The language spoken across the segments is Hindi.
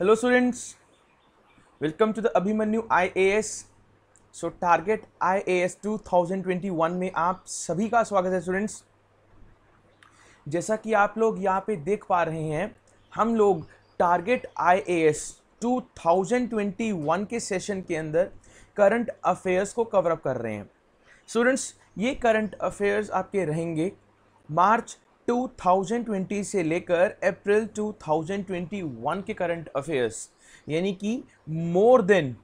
Hello students welcome to the Abhimanyu IAS so target I A S two thousand twenty one में आप सभी का स्वागत है स्टूडेंट्स जैसा कि आप लोग यहाँ पे देख पा रहे हैं हम लोग target I A S two thousand twenty one के सेशन के अंदर करंट अफेयर्स को कवर अप कर रहे हैं स्टूडेंट्स ये करंट अफेयर्स आपके रहेंगे मार्च 2020 से लेकर अप्रैल 2021 के करंट अफेयर्स यानी कि more than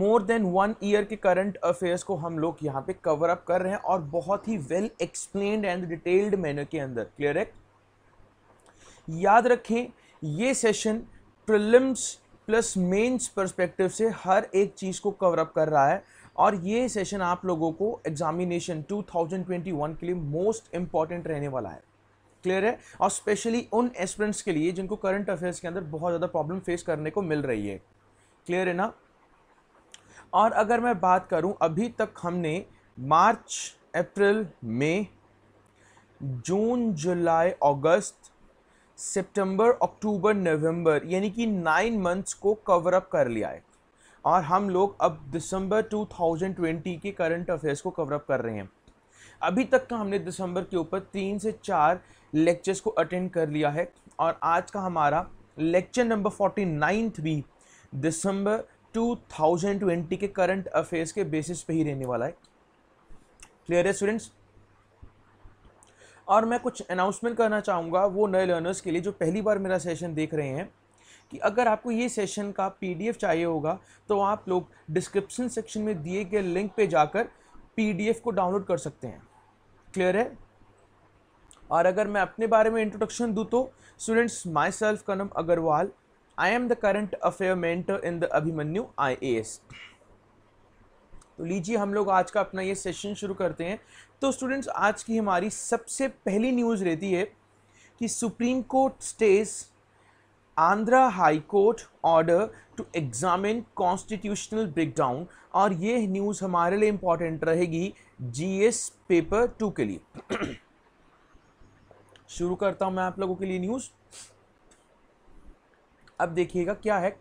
more than one year के करंट अफेयर्स को हम लोग यहां पे कवर अप कर रहे हैं और बहुत ही well explained and detailed manner के अंदर क्लियर है याद रखें ये session prelims plus mains perspective से हर एक चीज़ को कवर अप कर रहा है और ये सेशन आप लोगों को एग्जामिनेशन 2021 के लिए मोस्ट इम्पॉर्टेंट रहने वाला है क्लियर है और स्पेशली उन एस्पिरेंट्स के लिए जिनको करंट अफेयर्स के अंदर बहुत ज़्यादा प्रॉब्लम फेस करने को मिल रही है क्लियर है ना और अगर मैं बात करूं अभी तक हमने मार्च अप्रैल मई जून जुलाई अगस्त सितंबर अक्टूबर नवंबर यानी कि नाइन मंथ्स को कवर अप कर लिया है और हम लोग अब दिसंबर 2020 के करंट अफेयर्स को कवरअप कर रहे हैं अभी तक का हमने दिसंबर के ऊपर तीन से चार लेक्चर्स को अटेंड कर लिया है और आज का हमारा लेक्चर नंबर फोर्टी नाइन्थ भी दिसंबर 2020 के करंट अफेयर्स के बेसिस पे ही रहने वाला है क्लियर है स्टूडेंट्स और मैं कुछ अनाउंसमेंट करना चाहूँगा वो नए लर्नर्स के लिए जो पहली बार मेरा सेशन देख रहे हैं कि अगर आपको ये सेशन का पीडीएफ चाहिए होगा तो आप लोग डिस्क्रिप्शन सेक्शन में दिए गए लिंक पे जाकर पीडीएफ को डाउनलोड कर सकते हैं क्लियर है और अगर मैं अपने बारे में इंट्रोडक्शन दूँ तो students myself Kanam Agarwal I am the current affair mentor in the Abhimanyu I तो लीजिए हम लोग आज का अपना ये सेशन शुरू करते हैं तो स्टूडेंट्स आज की हमारी सबसे पहली न्यूज़ रहती है कि supreme court stays Andhra high court order to examine constitutional breakdown और ये न्यूज़ हमारे लिए इम्पॉर्टेंट रहेगी जीएस पेपर टू के लिए शुरू करता हूँ मैं आप लोगों के लिए न्यूज़ अब देखिएगा क्या है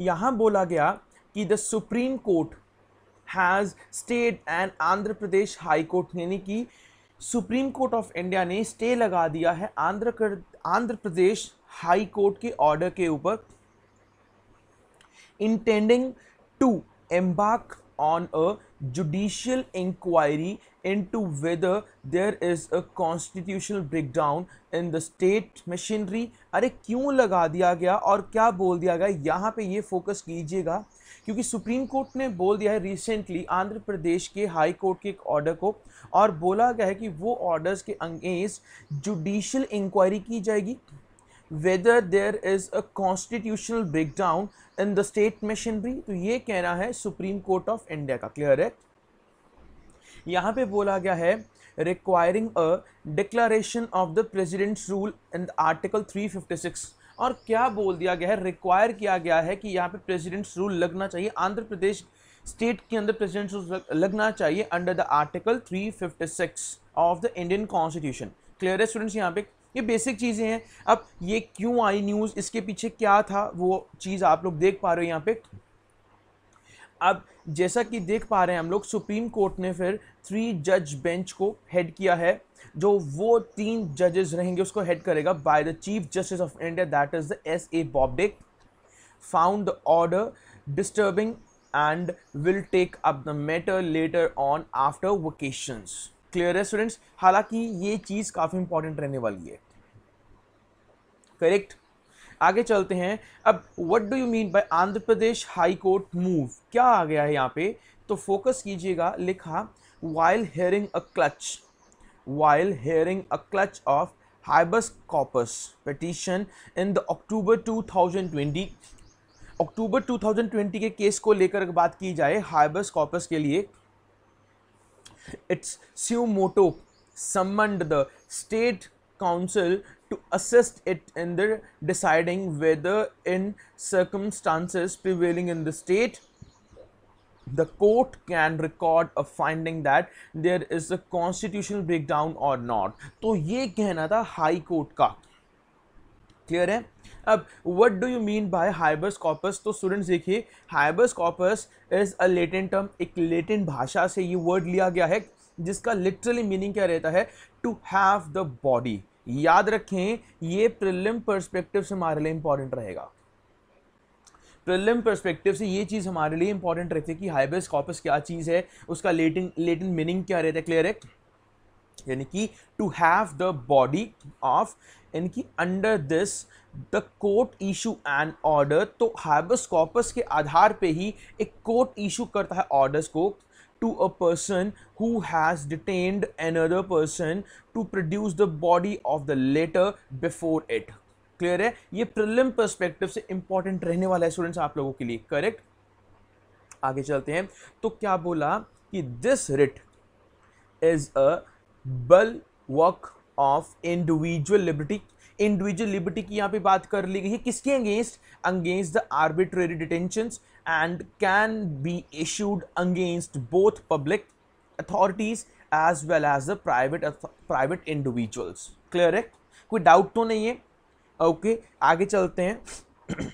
यहाँ बोला गया कि the supreme court has stayed and Andhra Pradesh high court यानी कि सुप्रीम कोर्ट ऑफ इंडिया ने स्टे लगा दिया है आंध्र आंध्र प्रदेश हाई कोर्ट के ऑर्डर के ऊपर intending to embark on a judicial inquiry into whether there is a constitutional breakdown in the state machinery अरे क्यों लगा दिया गया और क्या बोल दिया गया यहाँ पे ये फोकस कीजिएगा क्योंकि सुप्रीम कोर्ट ने बोल दिया है रिसेंटली आंध्र प्रदेश के हाई कोर्ट के एक ऑर्डर को और बोला गया है कि वो ऑर्डर्स के अगेंस्ट जुडिशियल इंक्वायरी की जाएगी whether there is a constitutional breakdown in the state machinery तो ये कहना है सुप्रीम कोर्ट ऑफ इंडिया का क्लियर है यहाँ पे बोला गया है requiring a declaration of the president's rule in article 356 और क्या बोल दिया गया है रिक्वायर किया गया है कि यहाँ पे प्रेजिडेंट्स रूल लगना चाहिए आंध्र प्रदेश स्टेट के अंदर प्रेजिडेंट रूल लगना चाहिए under the article 356 of the Indian constitution clear है स्टूडेंट्स यहाँ पे ये बेसिक चीज़ें हैं अब ये क्यों आई न्यूज़ इसके पीछे क्या था वो चीज़ आप लोग देख पा रहे हो यहाँ पे अब जैसा कि देख पा रहे हैं हम लोग सुप्रीम कोर्ट ने फिर थ्री जज बेंच को हेड किया है जो वो तीन जजेस रहेंगे उसको हेड करेगा by the chief justice of India that is the S A Bobde found order disturbing and will take up the matter later on after vacations clear है स्टूडेंट्स हालांकि ये चीज़ काफ़ी इंपॉर्टेंट रहने वाली है करेक्ट आगे चलते हैं अब what do you mean by Andhra Pradesh high court move क्या आ गया है यहाँ पे तो फोकस कीजिएगा लिखा while hearing a clutch while hearing a clutch of habeas corpus petition in the October 2020 October 2020 के केस को लेकर बात की जाए हाइबस कॉपस के लिए it's suo motu the state council to assist it in the deciding whether in circumstances prevailing in the state the court can record a finding that there is a constitutional breakdown or not to ye kehna tha high court ka clear hai ab what do you mean by habeas corpus to students dekhiye habeas corpus is a Latin term ek Latin bhasha se ye word liya gaya hai जिसका लिटरली मीनिंग क्या रहता है टू हैव द बॉडी याद रखें ये प्रिलिम पर्सपेक्टिव से हमारे लिए इंपॉर्टेंट रहेगा प्रिलिम पर्सपेक्टिव से ये चीज़ हमारे लिए इंपॉर्टेंट रहती है कि हाइबस कॉपस क्या चीज़ है उसका लेटिन लेटिन मीनिंग क्या रहता है क्लियर है यानी कि to have the body of यानी कि under this the court issue and order तो हाइबस कॉपस के आधार पे ही एक कोर्ट इशू करता है ऑर्डर्स को to a person who has detained another person to produce the body of the latter before it clear है ये प्रिलिम पर्सपेक्टिव से इंपॉर्टेंट रहने वाला है स्टूडेंट्स आप लोगों के लिए करेक्ट आगे चलते हैं तो क्या बोला कि this writ is a bulwark of individual liberty individual liberty की यहाँ पे बात कर ली गई है किसके against against the arbitrary detention and can be issued against both public authorities as well as the private private individuals clear है कोई doubt तो नहीं है ओके okay, आगे चलते हैं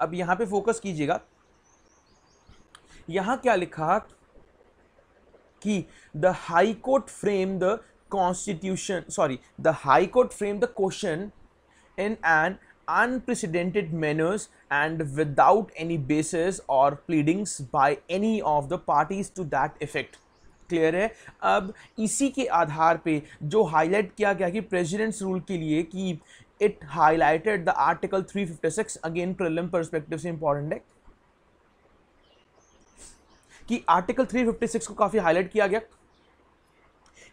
अब यहाँ पे फोकस कीजिएगा यहाँ क्या लिखा कि the high court frame the constitution sorry the high court frame the question in an unprecedented manners and without any basis or pleadings by any of the parties to that effect clear है अब इसी के आधार पे जो हाईलाइट किया गया कि प्रेसिडेंट्स रूल के लिए कि it highlighted the article 356 again prelim perspective से इंपॉर्टेंट है कि आर्टिकल 356 को काफ़ी हाईलाइट किया गया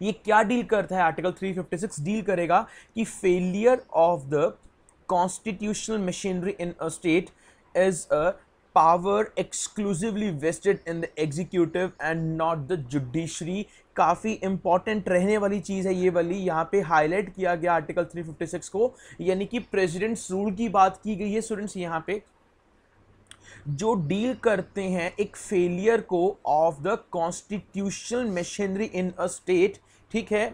ये क्या डील करता है आर्टिकल 356 डील करेगा कि failure of the constitutional machinery in a state is a power exclusively vested in the executive and not the judiciary काफ़ी इम्पॉर्टेंट रहने वाली चीज़ है ये वाली यहाँ पे हाईलाइट किया गया आर्टिकल 356 को यानी कि प्रेसिडेंट्स रूल की बात की गई है स्टूडेंट्स यहाँ पे जो डील करते हैं एक फेलियर को of the constitutional machinery in a state ठीक है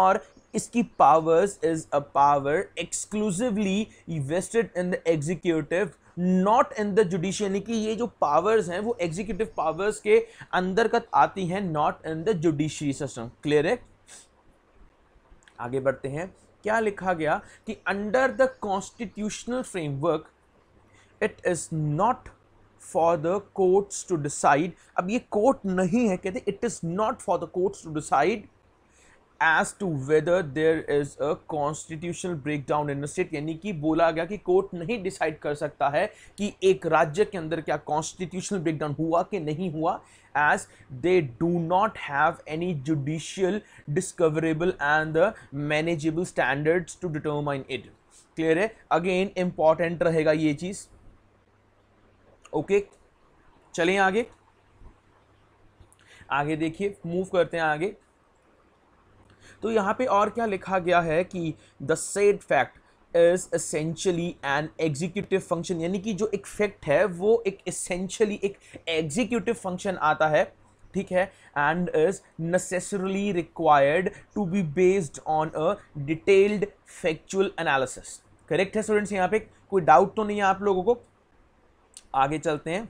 और इसकी powers is a power exclusively vested in the executive not in the judiciary की ये जो पावर्स हैं वो एग्जीक्यूटिव पावर्स के अंतर्गत आती हैं not in the judiciary system clear है आगे बढ़ते हैं क्या लिखा गया कि under the constitutional framework it is not for the courts to decide अब ये कोर्ट नहीं है कहते it is not for the courts to decide as to whether there is a constitutional breakdown in state यानी कि बोला गया कि कोर्ट नहीं डिसाइड कर सकता है कि एक राज्य के अंदर क्या कॉन्स्टिट्यूशनल ब्रेकडाउन हुआ कि नहीं हुआ as they do not have any judicial discoverable and the manageable standards to determine it clear है अगेन इंपॉर्टेंट रहेगा ये चीज ओके okay. चलें आगे आगे देखिए मूव करते हैं आगे तो यहाँ पे और क्या लिखा गया है कि the said fact is essentially an executive function यानी कि जो एक फैक्ट है वो एक असेंशली एक एग्जीक्यूटिव फंक्शन आता है ठीक है and is necessarily required to be based on a detailed factual analysis correct है स्टूडेंट्स यहाँ पे कोई डाउट तो नहीं है आप लोगों को आगे चलते हैं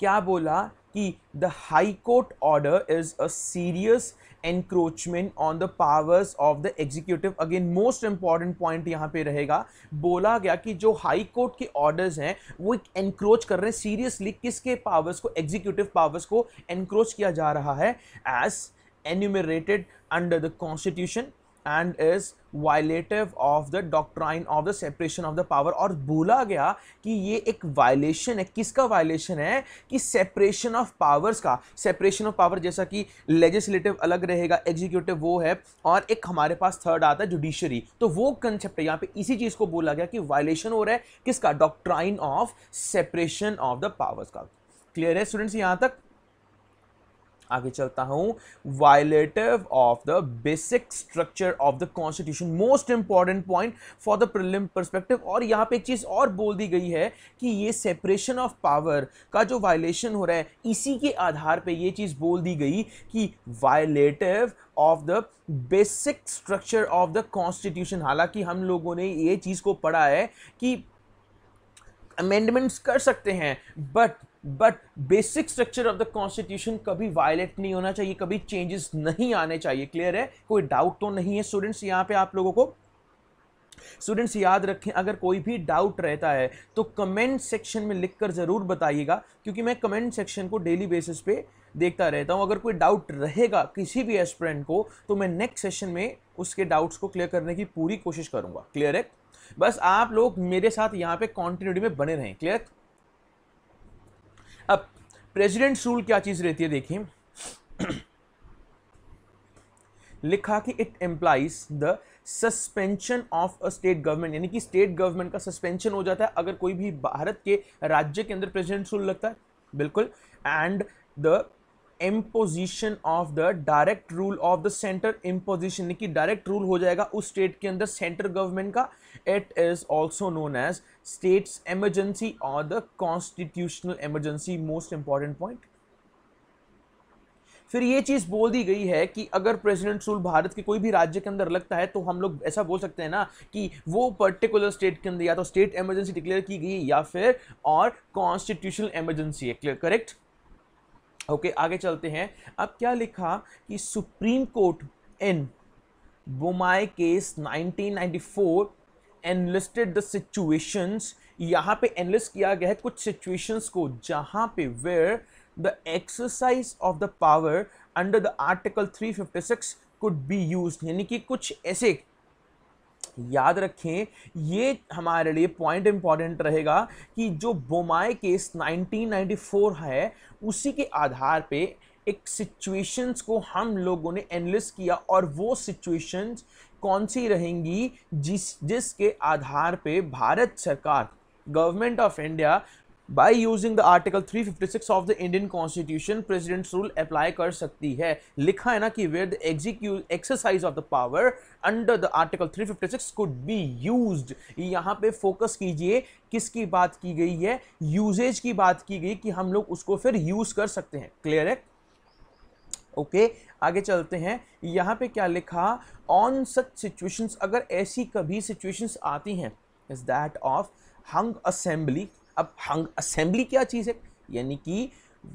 क्या बोला कि the high court order is a serious encroachment on the powers of the executive again most important point यहां पे रहेगा बोला गया कि जो हाई कोर्ट के ऑर्डर्स हैं वो एनक्रोच कर रहे हैं सीरियसली किसके पावर्स को एग्जीक्यूटिव पावर्स को एनक्रोच किया जा रहा है as enumerated under the constitution and is violative of the doctrine of the separation of the power और बोला गया कि ये एक वायलेशन है किसका वायलेशन है कि सेपरेशन ऑफ पावर्स का सेपरेशन ऑफ पावर जैसा कि लेजिस्लेटिव अलग रहेगा एग्जीक्यूटिव वो है और एक हमारे पास थर्ड आता है जुडिशरी तो वो कंसेप्ट है यहाँ पे इसी चीज़ को बोला गया कि वायलेशन हो रहा है किसका doctrine of separation of the powers का क्लियर है स्टूडेंट्स यहाँ तक आगे चलता हूं violative of the basic structure of the constitution most important point for the prelim perspective और यहां पे एक चीज और बोल दी गई है कि ये सेपरेशन ऑफ पावर का जो वायलेशन हो रहा है इसी के आधार पे ये चीज बोल दी गई कि violative of the basic structure of the constitution हालांकि हम लोगों ने ये चीज को पढ़ा है कि अमेंडमेंट्स कर सकते हैं but but basic structure of the constitution कभी वायलेट नहीं होना चाहिए कभी चेंजेस नहीं आने चाहिए क्लियर है कोई डाउट तो नहीं है स्टूडेंट्स यहाँ पे आप लोगों को स्टूडेंट्स याद रखें अगर कोई भी डाउट रहता है तो कमेंट सेक्शन में लिखकर ज़रूर बताइएगा क्योंकि मैं कमेंट सेक्शन को डेली बेसिस पे देखता रहता हूँ अगर कोई डाउट रहेगा किसी भी एस्परेंट को तो मैं नेक्स्ट सेशन में उसके डाउट्स को क्लियर करने की पूरी कोशिश करूँगा क्लियर है बस आप लोग मेरे साथ यहाँ पे कॉन्टिन्यूटी में बने रहें क्लियर अब प्रेसिडेंट्स रूल क्या चीज़ रहती है देखिए लिखा कि it employs the suspension of a state government यानी कि स्टेट गवर्नमेंट का सस्पेंशन हो जाता है अगर कोई भी भारत के राज्य के अंदर प्रेसिडेंट रूल लगता है बिल्कुल and the imposition of the direct rule of the centre imposition की डायरेक्ट रूल हो जाएगा उस स्टेट के अंदर सेंटर गवर्नमेंट का it is also known as states emergency और the constitutional emergency most important point फिर ये चीज़ बोल दी गई है कि अगर प्रेसिडेंट रूल भारत के कोई भी राज्य के अंदर लगता है तो हम लोग ऐसा बोल सकते हैं ना कि वो पर्टिकुलर स्टेट के अंदर या तो स्टेट इमरजेंसी डिक्लेयर की गई या फिर और कॉन्स्टिट्यूशनल इमरजेंसी है क्लियर करेक्ट ओके okay, आगे चलते हैं अब क्या लिखा कि supreme court in Bommai case 1994 enlisted the situations यहाँ पे एनलिस्ट किया गया है कुछ सिचुएशंस को जहाँ पे where the exercise of the power under the article 356 could be use यानी कि कुछ ऐसे याद रखें ये हमारे लिए पॉइंट इंपॉर्टेंट रहेगा कि जो बोमाए केस 1994 है उसी के आधार पे एक सिचुएशंस को हम लोगों ने एनालिस किया और वो सिचुएशंस कौन सी रहेंगी जिस जिसके आधार पे भारत सरकार government of India by using the article 356 of the Indian Constitution, President's rule apply कर सकती है लिखा है ना कि where the execute exercise of the power under the article 356 could be used यहाँ पे फोकस कीजिए किसकी बात की गई है यूजेज की बात की गई कि हम लोग उसको फिर यूज कर सकते हैं क्लियर है ओके okay, आगे चलते हैं यहाँ पे क्या लिखा ऑन सच सिचुएशंस अगर ऐसी कभी सिचुएशंस आती हैं is that of hung assembly अब हंग असेंबली क्या चीज़ है यानी कि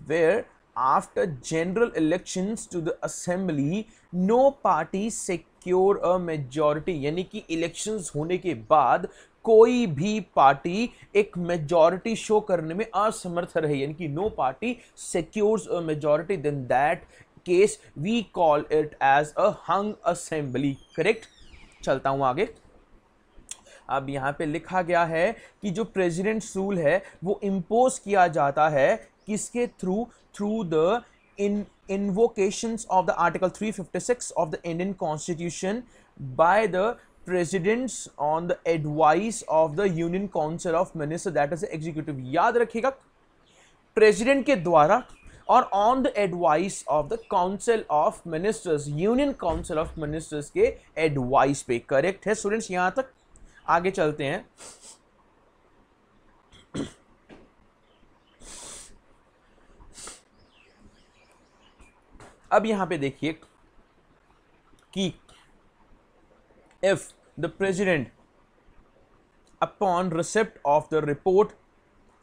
where after general election to the assembly no party secure a majority यानी कि इलेक्शन होने के बाद कोई भी पार्टी एक मेजॉरिटी शो करने में असमर्थ रहे यानी कि no party secures a majority then that case we call it as a hung assembly correct चलता हूं आगे अब यहाँ पे लिखा गया है कि जो प्रेजिडेंट रूल है वो इम्पोज किया जाता है किसके through through the in invocations of the article 356 of the Indian constitution by the presidents on the advice of the union council of minister that is executive याद रखिएगा प्रेजिडेंट के द्वारा और on the advice of the council of ministers union council of ministers के एडवाइस पे करेक्ट है स्टूडेंट्स यहां तक आगे चलते हैं अब यहां पे देखिए कि if the president upon receipt of the report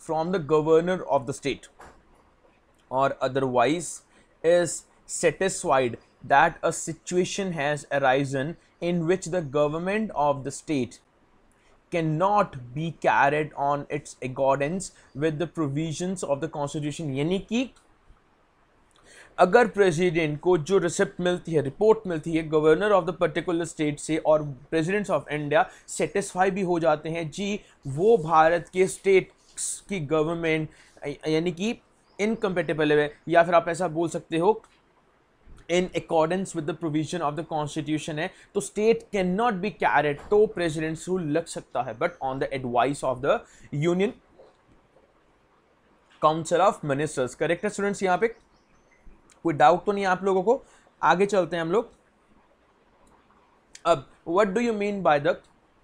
from the governor of the state or otherwise is satisfied that a situation has arisen in which the government of the state cannot be carried on its accordance with the provisions of the constitution यानी कि अगर प्रेसिडेंट को जो रिसिप्ट मिलती है रिपोर्ट मिलती है governor of the particular state से और प्रेसिडेंट्स ऑफ इंडिया सेटिस्फाई भी हो जाते हैं जी वो भारत के स्टेट्स की गवर्नमेंट यानी कि इनकम्पेटेबल है या फिर आप ऐसा बोल सकते हो in accordance with the provision of the constitution है तो state can not be carried to president rule लग सकता है but on the advice of the union council of ministers correct है स्टूडेंट्स यहां पे कोई डाउट तो नहीं है आप लोगों को आगे चलते हैं हम लोग अब what do you mean by the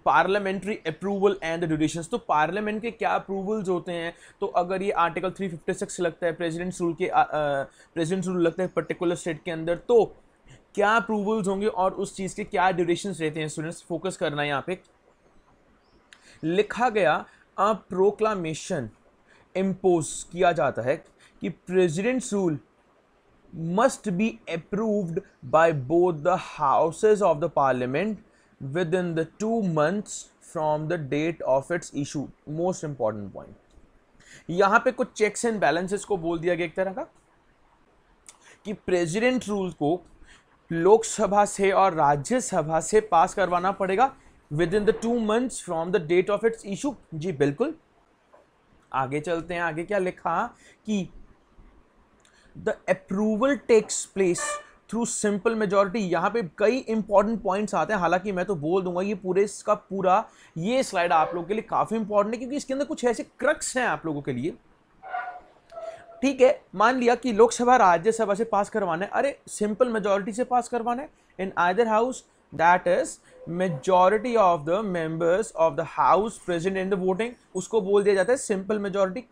parliamentary approval and duration तो पार्लियामेंट के क्या अप्रूवल्स होते हैं तो अगर ये आर्टिकल 356 लगता है प्रेसिडेंट्स रूल के प्रेसिडेंट्स रूल लगता है पर्टिकुलर स्टेट के अंदर तो क्या अप्रूवल्स होंगे और उस चीज़ के क्या ड्यूरेशन रहते हैं स्टूडेंट्स फोकस करना है यहाँ पे लिखा गया अ प्रोक्लामेशन इम्पोज किया जाता है कि president rule must be approved by both the houses of the parliament within the two months from the date of its issue most important point यहां पे कुछ चेक्स एंड बैलेंसेस को बोल दिया गया एक तरह का कि प्रेसिडेंट रूल को लोकसभा से और राज्यसभा से पास करवाना पड़ेगा within the two months from the date of its issue जी बिल्कुल आगे चलते हैं आगे क्या लिखा कि the approval takes place through simple majority यहाँ पे कई इंपॉर्टेंट पॉइंट्स आते हैं हालांकि मैं तो बोल दूंगा ये पूरे इसका पूरा ये स्लाइड आप लोगों के लिए काफ़ी इंपॉर्टेंट है क्योंकि इसके अंदर कुछ ऐसे क्रक्स हैं आप लोगों के लिए ठीक है मान लिया कि लोकसभा राज्यसभा से पास करवाना है अरे सिंपल मेजोरिटी से पास करवाना है in other house that is majority of the members of the house present in the voting उसको बोल दिया जाता है simple majority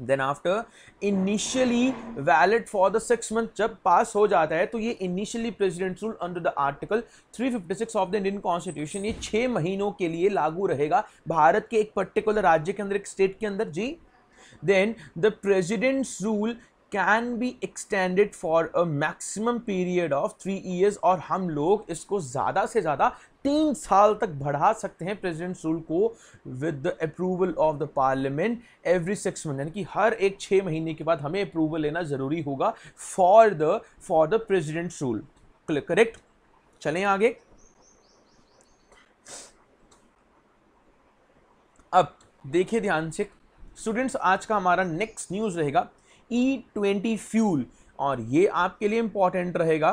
then after initially valid for the six month जब पास हो जाता है तो ये initially president rule under the article 356 of the Indian constitution ये छः महीनों के लिए लागू रहेगा भारत के एक पर्टिकुलर राज्य के अंदर एक स्टेट के अंदर जी then the president's rule can be extended for a maximum period of three years और हम लोग इसको ज़्यादा से ज़्यादा तीन साल तक बढ़ा सकते हैं प्रेसिडेंट रूल को with the approval of the parliament every six month यानी कि हर एक छः महीने के बाद हमें अप्रूवल लेना ज़रूरी होगा for the for the president rule correct चलें आगे अब देखिए ध्यान से स्टूडेंट्स आज का हमारा नेक्स्ट न्यूज़ रहेगा ई ट्वेंटी फ्यूल और ये आपके लिए इंपॉर्टेंट रहेगा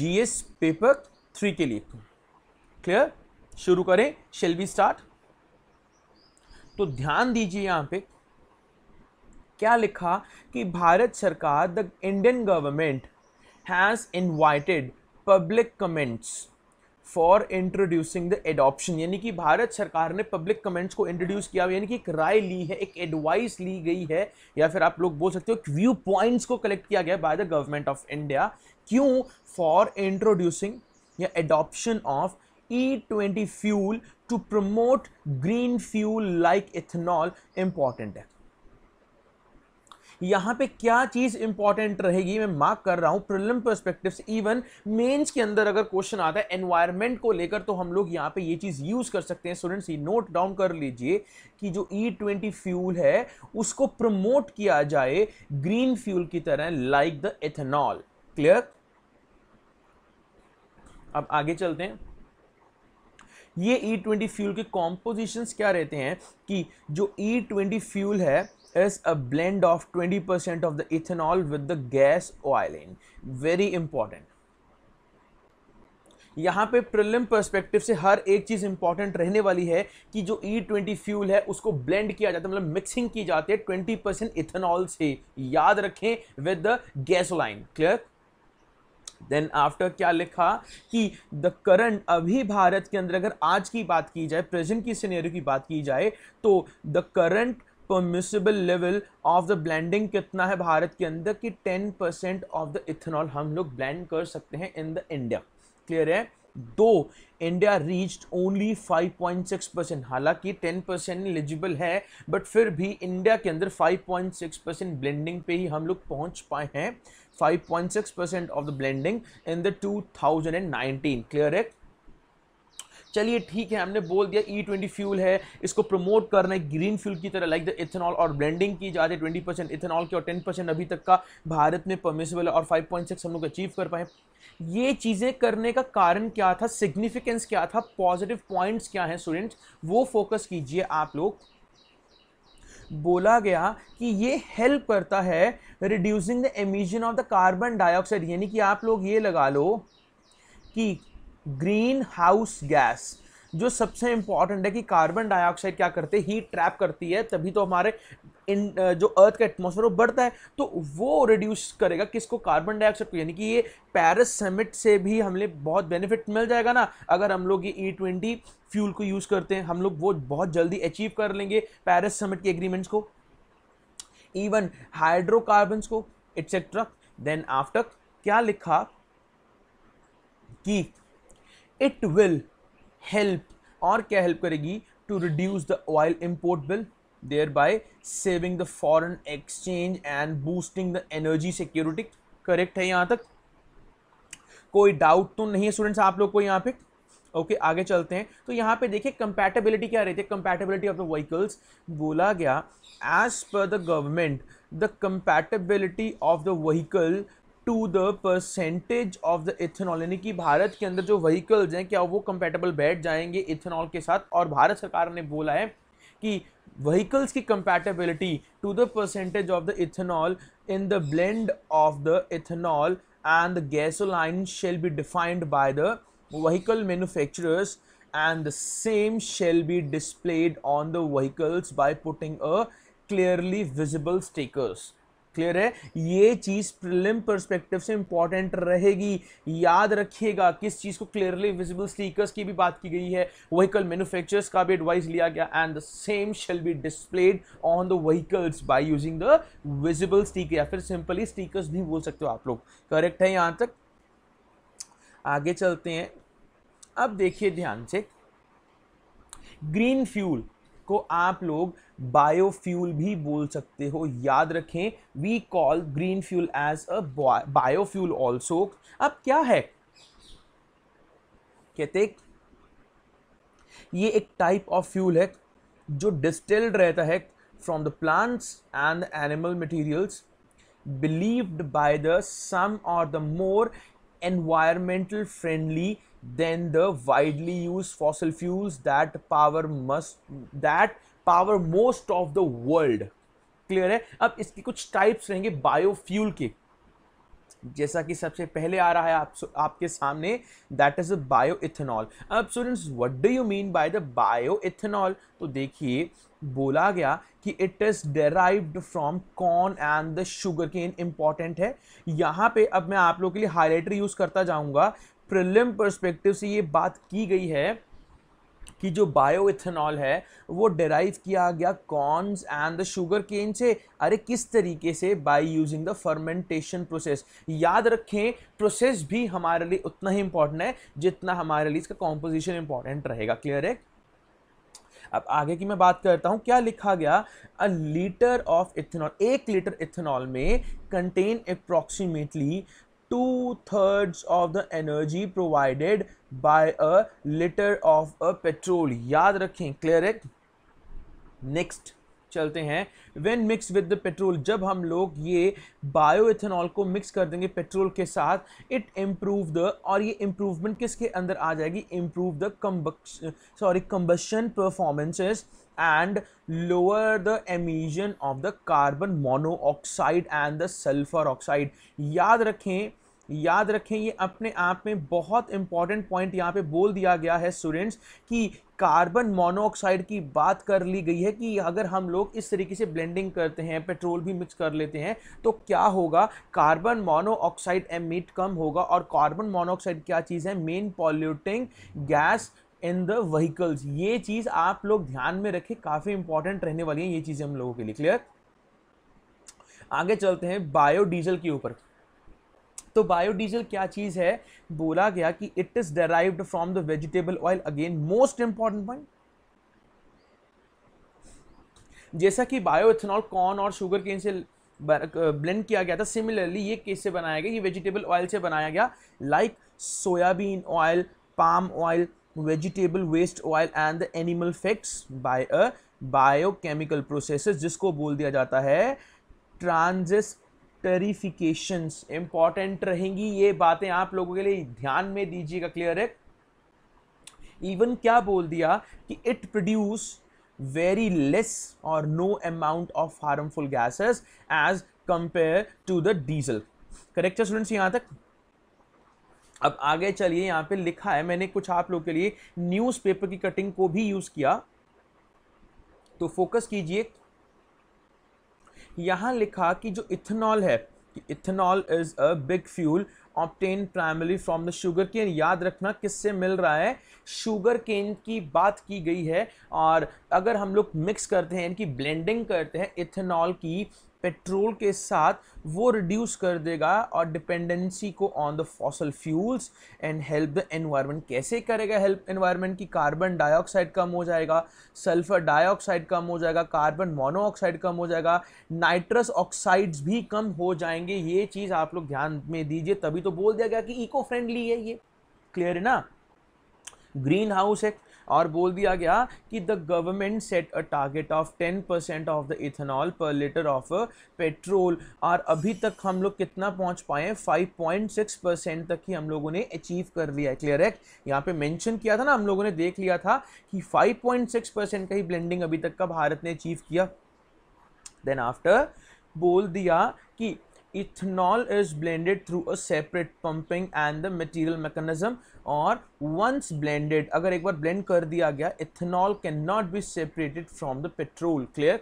जीएस पेपर थ्री के लिए क्लियर शुरू करें शेल बी स्टार्ट तो ध्यान दीजिए यहां पे क्या लिखा कि भारत सरकार the Indian government has invited public comments for introducing the adoption यानी कि भारत सरकार ने पब्लिक कमेंट्स को इंट्रोड्यूस किया यानी कि एक राय ली है एक एडवाइस ली गई है या फिर आप लोग बोल सकते हो व्यू पॉइंट्स को कलेक्ट किया गया by the government of India क्यों फॉर इंट्रोड्यूसिंग या adoption of E twenty fuel to promote green fuel like ethanol important है यहां पे क्या चीज़ इंपॉर्टेंट रहेगी मैं मार्क कर रहा हूं प्रिलिम परस्पेक्टिव इवन मेंस के अंदर अगर क्वेश्चन आता है एनवायरमेंट को लेकर तो हम लोग यहां पे ये चीज़ यूज़ कर सकते हैं स्टूडेंट्स ये नोट डाउन कर लीजिए कि जो ई ट्वेंटी फ्यूल है उसको प्रमोट किया जाए ग्रीन फ्यूल की तरह लाइक द एथेनॉल क्लियर अब आगे चलते हैं ये ई ट्वेंटी फ्यूल के कॉम्पोजिशंस क्या रहते हैं कि जो ई ट्वेंटी फ्यूल है is a blend of 20% of the ethanol with the gas oiling very important यहाँ पे प्रिलिम पर्सपेक्टिव से हर एक चीज़ इंपॉर्टेंट रहने वाली है कि जो ई ट्वेंटी फ्यूल है उसको ब्लेंड किया जाता है मतलब मिक्सिंग की जाती है ट्वेंटी परसेंट इथेनॉल से याद रखें with the gasoline clear then after क्या लिखा कि द करंट अभी भारत के अंदर अगर आज की बात की जाए प्रेजेंट की सिनेरियो की बात की जाए तो the current permissible level of the blending कितना है भारत के अंदर कि 10 परसेंट ऑफ द इथेनॉल हम लोग ब्लेंड कर सकते हैं इन द इंडिया क्लियर है दो इंडिया रीच्ड ओनली 5.6 परसेंट हालांकि 10 परसेंट एलिजिबल है बट फिर भी इंडिया के अंदर 5.6 परसेंट ब्लेंडिंग पे ही हम लोग पहुंच पाए हैं 5.6 percent of the blending in the 2019 clear है चलिए ठीक है हमने बोल दिया ई ट्वेंटी फ्यूल है इसको प्रमोट करना है ग्रीन फ्यूल की तरह लाइक द इथेनॉल और ब्लेंडिंग की जाती है ट्वेंटी परसेंट इथेनॉल की और टेन परसेंट अभी तक का भारत में परमिसेबल है और फाइव पॉइंट सिक्स हम लोग अचीव कर पाए ये चीज़ें करने का कारण क्या था सिग्निफिकेंस क्या था पॉजिटिव पॉइंट्स क्या हैं स्टूडेंट्स वो फोकस कीजिए आप लोग बोला गया कि ये हेल्प करता है reducing the emission of the carbon dioxide यानी कि आप लोग ये लगा लो कि ग्रीन हाउस गैस जो सबसे इंपॉर्टेंट है कि कार्बन डाइऑक्साइड क्या करते हैं हीट ट्रैप करती है तभी तो हमारे इन जो अर्थ का एटमोसफेयर वो बढ़ता है तो वो रिड्यूस करेगा किसको कार्बन डाइऑक्साइड को यानी कि ये पेरिस समिट से भी हमें बहुत बेनिफिट मिल जाएगा ना अगर हम लोग ये ई ट्वेंटी फ्यूल को यूज़ करते हैं हम लोग वो बहुत जल्दी अचीव कर लेंगे पेरिस समिट के एग्रीमेंट्स को इवन हाइड्रोकार्बन को एट्सेट्रा देन आफ्टर क्या लिखा कि इट विल हेल्प और क्या हेल्प करेगी to reduce the oil import bill thereby saving the foreign exchange and boosting the energy security correct है यहाँ तक कोई डाउट तो नहीं है स्टूडेंट्स आप लोग को यहाँ पे ओके okay, आगे चलते हैं तो यहाँ पे देखिए कंपैटिबिलिटी क्या रहती है कंपैटिबिलिटी ऑफ द व्हीकल्स बोला गया as per the government the compatibility of the vehicle to the percentage of the ethanol यानी कि भारत के अंदर जो व्हीकल्स हैं क्या वो कंपेटेबल बैठ जाएंगे इथेनॉल के साथ और भारत सरकार ने बोला है कि व्हीकल्स की compatibility to the percentage of the ethanol in the blend of the ethanol and the gasoline shall be defined by the vehicle manufacturers and the same shall be displayed on the vehicles by putting a clearly visible stickers clear है ये चीज़ प्रिलिम परस्पेक्टिव से इंपॉर्टेंट रहेगी याद रखिएगा किस चीज़ को क्लियरली विजिबल स्टीकर्स की भी बात की गई है व्हीकल मैन्युफैक्चरर्स का भी एडवाइस लिया गया and the same shall be displayed on the vehicles by using the visible sticker या फिर सिंपली स्टीकर्स भी बोल सकते हो आप लोग करेक्ट है यहां तक आगे चलते हैं अब देखिए ध्यान से ग्रीन फ्यूल को आप लोग बायोफ्यूल भी बोल सकते हो याद रखें we call green fuel as a biofuel also अब क्या है कहते ये एक टाइप ऑफ फ्यूल है जो डिस्टिल्ड रहता है from the plants and animal materials believed by the some और the more environmental friendly than the widely use fossil fuels that power must that power most of the world clear है अब इसके कुछ टाइप्स रहेंगे बायोफ्यूल के जैसा कि सबसे पहले आ रहा है आप आपके सामने that is a bio ethanol अब students what do you mean by the bio ethanol तो देखिए बोला गया कि it is derived from corn and the sugar cane important है यहाँ पे अब मैं आप लोगों के लिए हाईलाइटर यूज़ करता जाऊंगा प्रिलिम परस्पेक्टिव से ये बात की गई है कि जो बायो इथेनॉल है वो डेराइव किया गया corns and the sugar cane से अरे किस तरीके से by using the fermentation process याद रखें प्रोसेस भी हमारे लिए उतना ही इंपॉर्टेंट है जितना हमारे लिए इसका कॉम्पोजिशन इंपॉर्टेंट रहेगा क्लियर है अब आगे की मैं बात करता हूँ क्या लिखा गया अ लीटर ऑफ इथेनॉल एक लीटर इथेनॉल में contain approximately two thirds of the energy provided by a litre of a petrol याद रखें क्लियर इट नेक्स्ट चलते हैं when mix with the petrol जब हम लोग ये बायोएथेनॉल को मिक्स कर देंगे पेट्रोल के साथ इट इम्प्रूव द और ये इम्प्रूवमेंट किसके अंदर आ जाएगी improve the combus sorry combustion performances and lower the emission of the carbon monoxide and the sulphur oxide याद रखें याद रखें ये अपने आप में बहुत इंपॉर्टेंट पॉइंट यहाँ पे बोल दिया गया है स्टूडेंट्स कि कार्बन मोनोऑक्साइड की बात कर ली गई है कि अगर हम लोग इस तरीके से ब्लेंडिंग करते हैं पेट्रोल भी मिक्स कर लेते हैं तो क्या होगा कार्बन मोनोऑक्साइड एमिट कम होगा और कार्बन मोनोऑक्साइड क्या चीज़ है main polluting gas in the vehicles ये चीज़ आप लोग ध्यान में रखें काफ़ी इंपॉर्टेंट रहने वाली है ये चीज़ें हम लोगों के लिए क्लियर आगे चलते हैं बायोडीजल के ऊपर तो बायोडीजल क्या चीज़ है बोला गया कि it is derived from the vegetable oil again most important point जैसा कि इथेनॉल कॉर्न और शुगर केन से ब्लेंड किया गया था सिमिलरली ये किससे बनाया गया ये वेजिटेबल ऑयल से बनाया गया like soybean oil palm oil vegetable waste oil and the animal facts by a biochemical processes जिसको बोल दिया जाता है ट्रांजिस क्लैरिफिकेशंस इंपॉर्टेंट रहेंगी ये बातें आप लोगों के लिए ध्यान में दीजिएगा क्लियर है इवन क्या बोल दिया कि इट प्रोड्यूस वेरी लेस और no amount of harmful gases as compare to the diesel correct है स्टूडेंट्स यहां तक अब आगे चलिए यहां पे लिखा है मैंने कुछ आप लोग के लिए न्यूज़पेपर की कटिंग को भी यूज़ किया तो फोकस कीजिए यहाँ लिखा कि जो इथेनॉल है ethanol is a big fuel obtain primary from the sugar cane याद रखना किससे मिल रहा है शुगर केन की बात की गई है और अगर हम लोग मिक्स करते हैं इनकी ब्लेंडिंग करते हैं इथेनॉल की पेट्रोल के साथ वो रिड्यूस कर देगा और डिपेंडेंसी को on the fossil fuels and help the environment कैसे करेगा हेल्प एनवायरनमेंट की कार्बन डाइऑक्साइड कम हो जाएगा सल्फर डाइऑक्साइड कम हो जाएगा कार्बन मोनोऑक्साइड कम हो जाएगा नाइट्रस ऑक्साइड्स भी कम हो जाएंगे ये चीज़ आप लोग ध्यान में दीजिए तभी तो बोल दिया गया कि इको फ्रेंडली है ये क्लियर है ना ग्रीन हाउस है और बोल दिया गया कि the government set a target of ten percent of the ethanol per litre of petrol और अभी तक हम लोग कितना पहुंच पाए फाइव पॉइंट सिक्स परसेंट तक ही हम लोगों ने अचीव कर लिया है क्लियर है यहाँ पे मेंशन किया था ना हम लोगों ने देख लिया था कि फाइव पॉइंट सिक्स परसेंट का ही ब्लेंडिंग अभी तक का भारत ने अचीव किया देन आफ्टर बोल दिया कि ethanol is blended through a separate pumping and the material mechanism or once blended अगर एक बार blend कर दिया गया ethanol cannot be separated from the petrol clear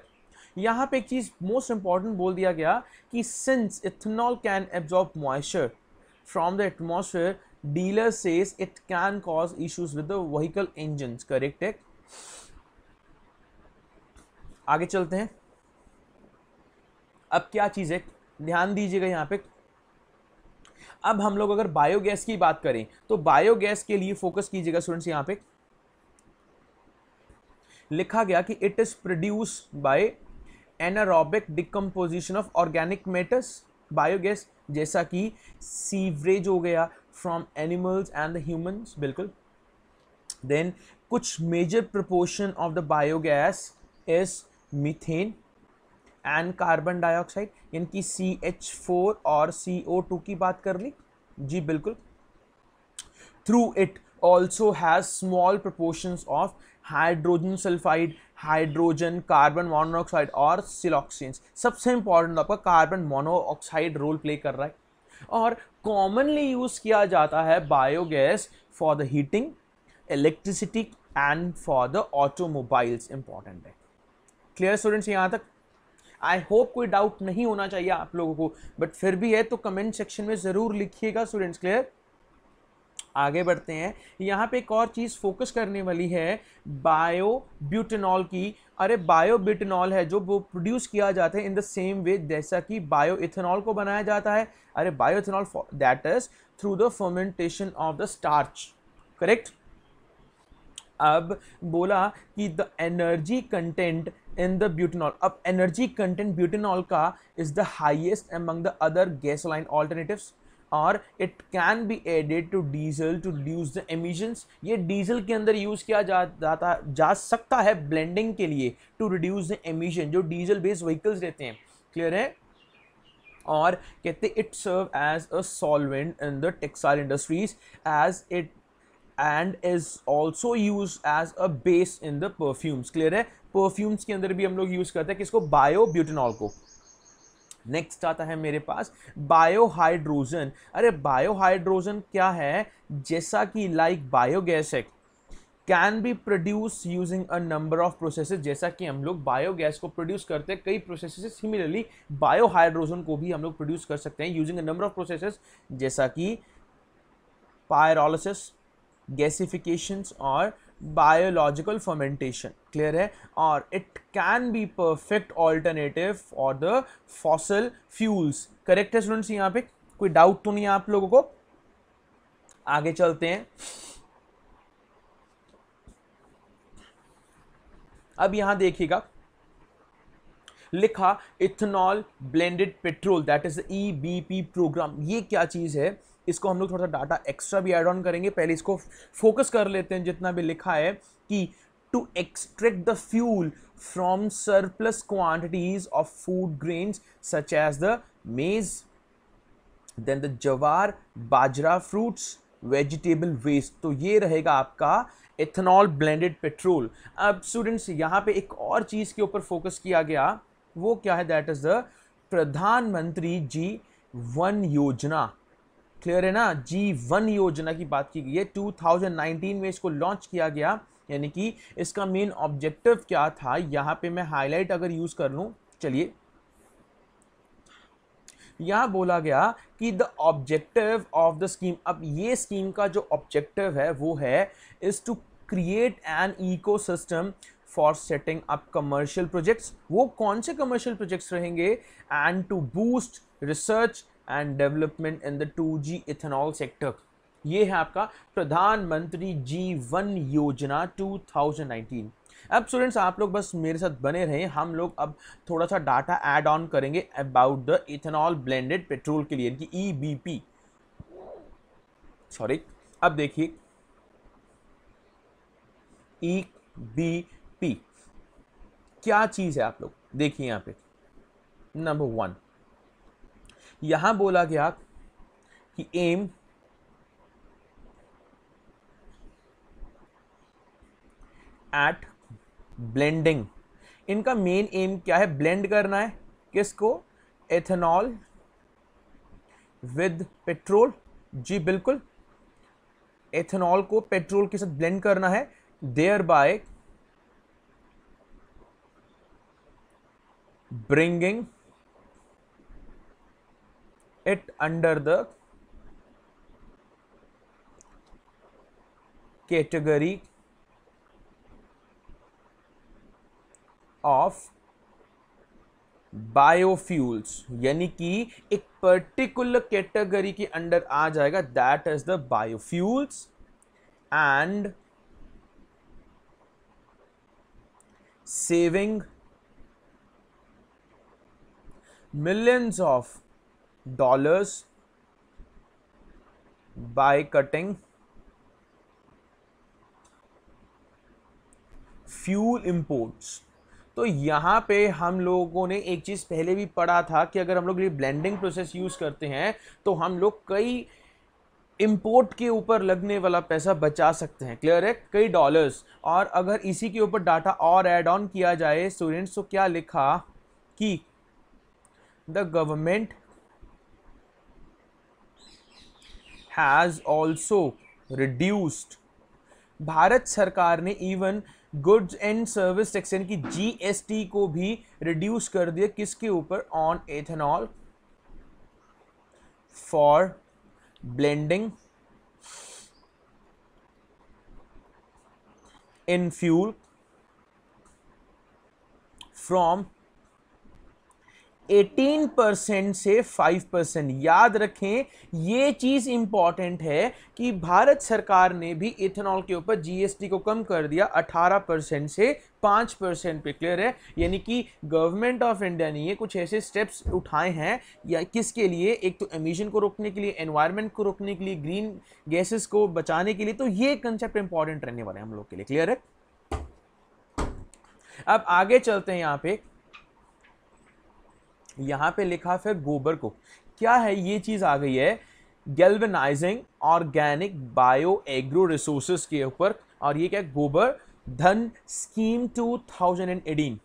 यहाँ पे एक चीज़ मोस्ट इम्पॉर्टेंट बोल दिया गया कि since ethanol can absorb moisture from the atmosphere dealer says it can cause issues with the vehicle engine correct है आगे चलते हैं अब क्या चीज़ है ध्यान दीजिएगा यहाँ पे अब हम लोग अगर बायोगैस की बात करें तो बायोगैस के लिए फोकस कीजिएगा स्टूडेंट्स यहाँ पे लिखा गया कि it is produce by anaerobic decomposition of organic matters biogas जैसा कि सीवरेज हो गया from animals and the humans बिल्कुल देन कुछ major proportion of the biogas is methane and carbon dioxide यानी कि सी एच फोर और सी ओ टू की बात कर ली जी बिल्कुल through it also has small proportion of hydrogen sulphide hydrogen carbon monoxide और सिलॉक्सिन्स सबसे इंपॉर्टेंट तो आपका कार्बन मोनोऑक्साइड रोल प्ले कर रहा है और कॉमनली यूज़ किया जाता है biogas for the heating electricity and for the automobiles important है क्लियर स्टूडेंट्स यहाँ तक आई होप कोई डाउट नहीं होना चाहिए आप लोगों को बट फिर भी है तो कमेंट सेक्शन में ज़रूर लिखिएगा स्टूडेंट्स क्लियर आगे बढ़ते हैं यहाँ पे एक और चीज़ फोकस करने वाली है बायो ब्यूटेनॉल की अरे बायो ब्यूटेनॉल है जो वो प्रोड्यूस किया जाता है इन द सेम वे जैसा कि बायो इथेनॉल को बनाया जाता है अरे bio ethanol that is through the fermentation of the starch correct अब बोला कि the energy content in the butanol अब एनर्जी कंटेंट ब्यूटेनॉल का is the highest among the other gasoline alternative और it can be added to diesel to reduce the emissions ये डीजल के अंदर यूज़ किया जा जाता जा सकता है ब्लेंडिंग के लिए टू रिड्यूस द एमिशन जो डीजल बेस्ड व्हीकल्स रहते हैं क्लियर है और कहते it serve as a solvent in the textile industries as it and is also use as a base in the perfumes clear है परफ्यूम्स के अंदर भी हम लोग यूज़ करते हैं किसको बायो बायोब्यूटेनॉल को नेक्स्ट आता है मेरे पास बायोहाइड्रोजन अरे बायोहाइड्रोजन क्या है जैसा कि लाइक बायोगैस है can be produce using a number of process जैसा कि हम लोग बायोगैस को प्रोड्यूस करते हैं कई प्रोसेस सिमिलरली बायोहाइड्रोजन को भी हम लोग प्रोड्यूस कर सकते हैं using a number of process जैसा कि पायरोलिसिस गैसिफिकेशन और बायोलॉजिकल फर्मेंटेशन क्लियर है और it can be perfect alternative for the fossil fuels correct है स्टूडेंट्स यहाँ पे कोई डाउट तो नहीं है आप लोगों को आगे चलते हैं अब यहां देखिएगा लिखा ethanol blended petrol that is E B P programme ये क्या चीज है इसको हम लोग थोड़ा सा डाटा एक्स्ट्रा भी एड ऑन करेंगे पहले इसको फोकस कर लेते हैं जितना भी लिखा है कि to extract the fuel from surplus quantities of food grains such as the maize then the jowar bajra fruits vegetable waste तो ये रहेगा आपका इथेनॉल ब्लेंडेड पेट्रोल अब स्टूडेंट्स यहाँ पे एक और चीज़ के ऊपर फोकस किया गया वो क्या है दैट इज़ द प्रधानमंत्री जी वन योजना क्लियर है ना जी वन योजना की बात की गई है 2019 में इसको लॉन्च किया गया यानी कि इसका मेन ऑब्जेक्टिव क्या था यहाँ पे मैं हाईलाइट अगर यूज़ कर लूँ चलिए यहाँ बोला गया कि the objective of the scheme अब ये स्कीम का जो ऑब्जेक्टिव है वो है is to create an system for setting up commercial projects वो कौन से कमर्शियल प्रोजेक्ट्स रहेंगे and to boost research and development in the 2G ethanol sector ये है आपका प्रधानमंत्री जीवन योजना 2019 अब स्टूडेंट्स आप लोग बस मेरे साथ बने रहें हम लोग अब थोड़ा सा डाटा ऐड ऑन करेंगे about the ethanol blended petrol के लिए कि ई बी पी सॉरी अब देखिए ई बी पी क्या चीज़ है आप लोग देखिए यहां पे नंबर वन यहां बोला गया कि एम एट ब्लेंडिंग इनका मेन एम क्या है ब्लेंड करना है किसको एथेनॉल विद पेट्रोल जी बिल्कुल एथेनॉल को पेट्रोल के साथ ब्लेंड करना है देयर बाय ब्रिंगिंग it under the category of biofuels यानी कि एक पर्टिकुलर कैटेगरी के अंडर आ जाएगा that is the biofuels and saving millions of dollars by cutting fuel imports तो यहाँ पे हम लोगों ने एक चीज़ पहले भी पढ़ा था कि अगर हम लोग ये ब्लेंडिंग प्रोसेस यूज़ करते हैं तो हम लोग कई इम्पोर्ट के ऊपर लगने वाला पैसा बचा सकते हैं क्लियर है कई डॉलर्स और अगर इसी के ऊपर डाटा और एड ऑन किया जाए स्टूडेंट्स तो क्या लिखा कि the government has also reduced Bharat सरकार ने even goods and service section की जीएसटी को भी रिड्यूस कर दिया किसके ऊपर on ethanol for blending in fuel from 18 percent से 5 परसेंट याद रखें ये चीज़ इम्पॉर्टेंट है कि भारत सरकार ने भी इथेनॉल के ऊपर जीएसटी को कम कर दिया 18 परसेंट से 5 परसेंट पे क्लियर है यानी कि गवर्नमेंट ऑफ इंडिया ने ये कुछ ऐसे स्टेप्स उठाए हैं या किसके लिए एक तो एमिशन को रोकने के लिए एनवायरनमेंट को रोकने के लिए ग्रीन गैसेस को बचाने के लिए तो ये कंसेप्ट इंपॉर्टेंट रहने वाला है हम लोग के लिए क्लियर है अब आगे चलते हैं यहाँ पे यहाँ पे लिखा फिर गोबर को क्या है ये चीज़ आ गई है galvanising organic bio agro resources के ऊपर और ये क्या Gobar Dhan scheme two thousand and eighteen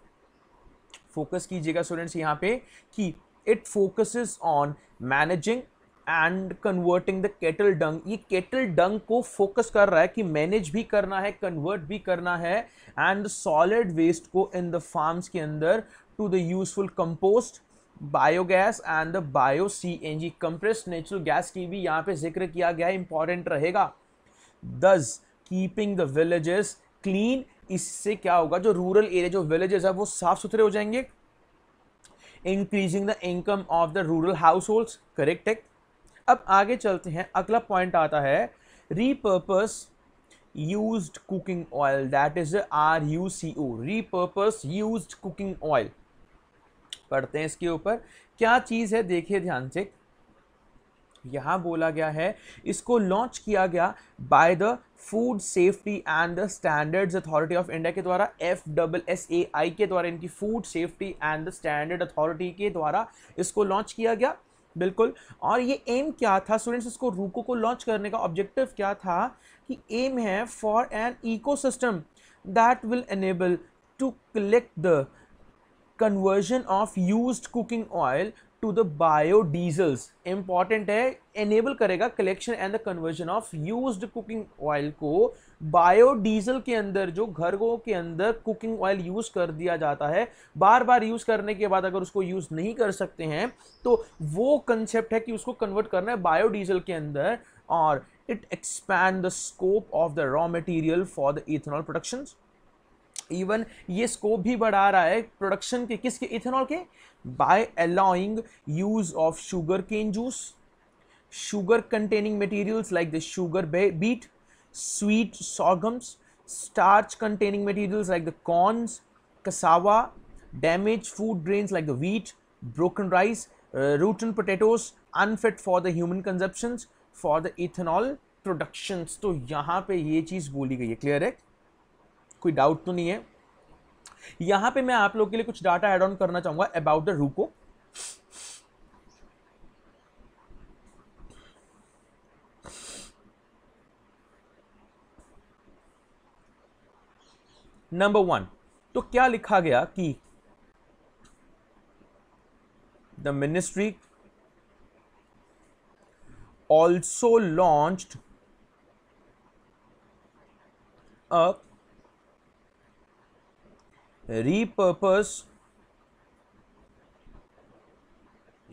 focus कीजिएगा स्टूडेंट्स यहाँ पे कि it focus on managing and converting the cattle dung ये केटल डंग को फोकस कर रहा है कि मैनेज भी करना है कन्वर्ट भी करना है एंड सॉलिड वेस्ट को इन द फार्म्स के अंदर to the useful compost biogas and the bio C N G compress natural gas की भी यहाँ पे जिक्र किया गया है इंपॉर्टेंट रहेगा दस कीपिंग द विलेजेस क्लीन इससे क्या होगा जो रूरल एरिया जो विलेजेस है वो साफ सुथरे हो जाएंगे increasing the income of the rural household correct है अब आगे चलते हैं अगला पॉइंट आता है repurpose use cooking oil that is R U C O repurpose use cooking oil पढ़ते हैं इसके ऊपर क्या चीज़ है देखिए ध्यान से यहाँ बोला गया है इसको लॉन्च किया गया by the food safety and the standards authority of India के द्वारा F double S A I के द्वारा इनकी food safety and the standard authority के द्वारा इसको लॉन्च किया गया बिल्कुल और ये एम क्या था स्टूडेंट्स इसको रूको को लॉन्च करने का ऑब्जेक्टिव क्या था कि एम है for an ecosystem that will enable to collect the conversion of use cooking oil to the biodiesels important है एनेबल करेगा collection and the conversion of use cooking oil को बायोडीजल के अंदर जो घरों के अंदर कुकिंग ऑयल यूज़ कर दिया जाता है बार बार यूज़ करने के बाद अगर उसको यूज़ नहीं कर सकते हैं तो वो कंसेप्ट है कि उसको कन्वर्ट करना है बायोडीजल के अंदर और it expand the scope of the raw material for the ethanol productions even ये स्कोप भी बढ़ा रहा है प्रोडक्शन के किसके इथेनॉल के by allowing use of sugar cane juice sugar containing materials like the sugar beet sweet sorghums starch containing materials like the corns cassava damage food grains like the wheat broken rice root and potatoes unfit for the human consumption for the ethanol production तो यहाँ पे ये चीज़ बोली गई है क्लियर है कोई डाउट तो नहीं है यहां पे मैं आप लोग के लिए कुछ डाटा एड ऑन करना चाहूंगा अबाउट द रूको नंबर वन तो क्या लिखा गया कि the ministry also launched a repurpose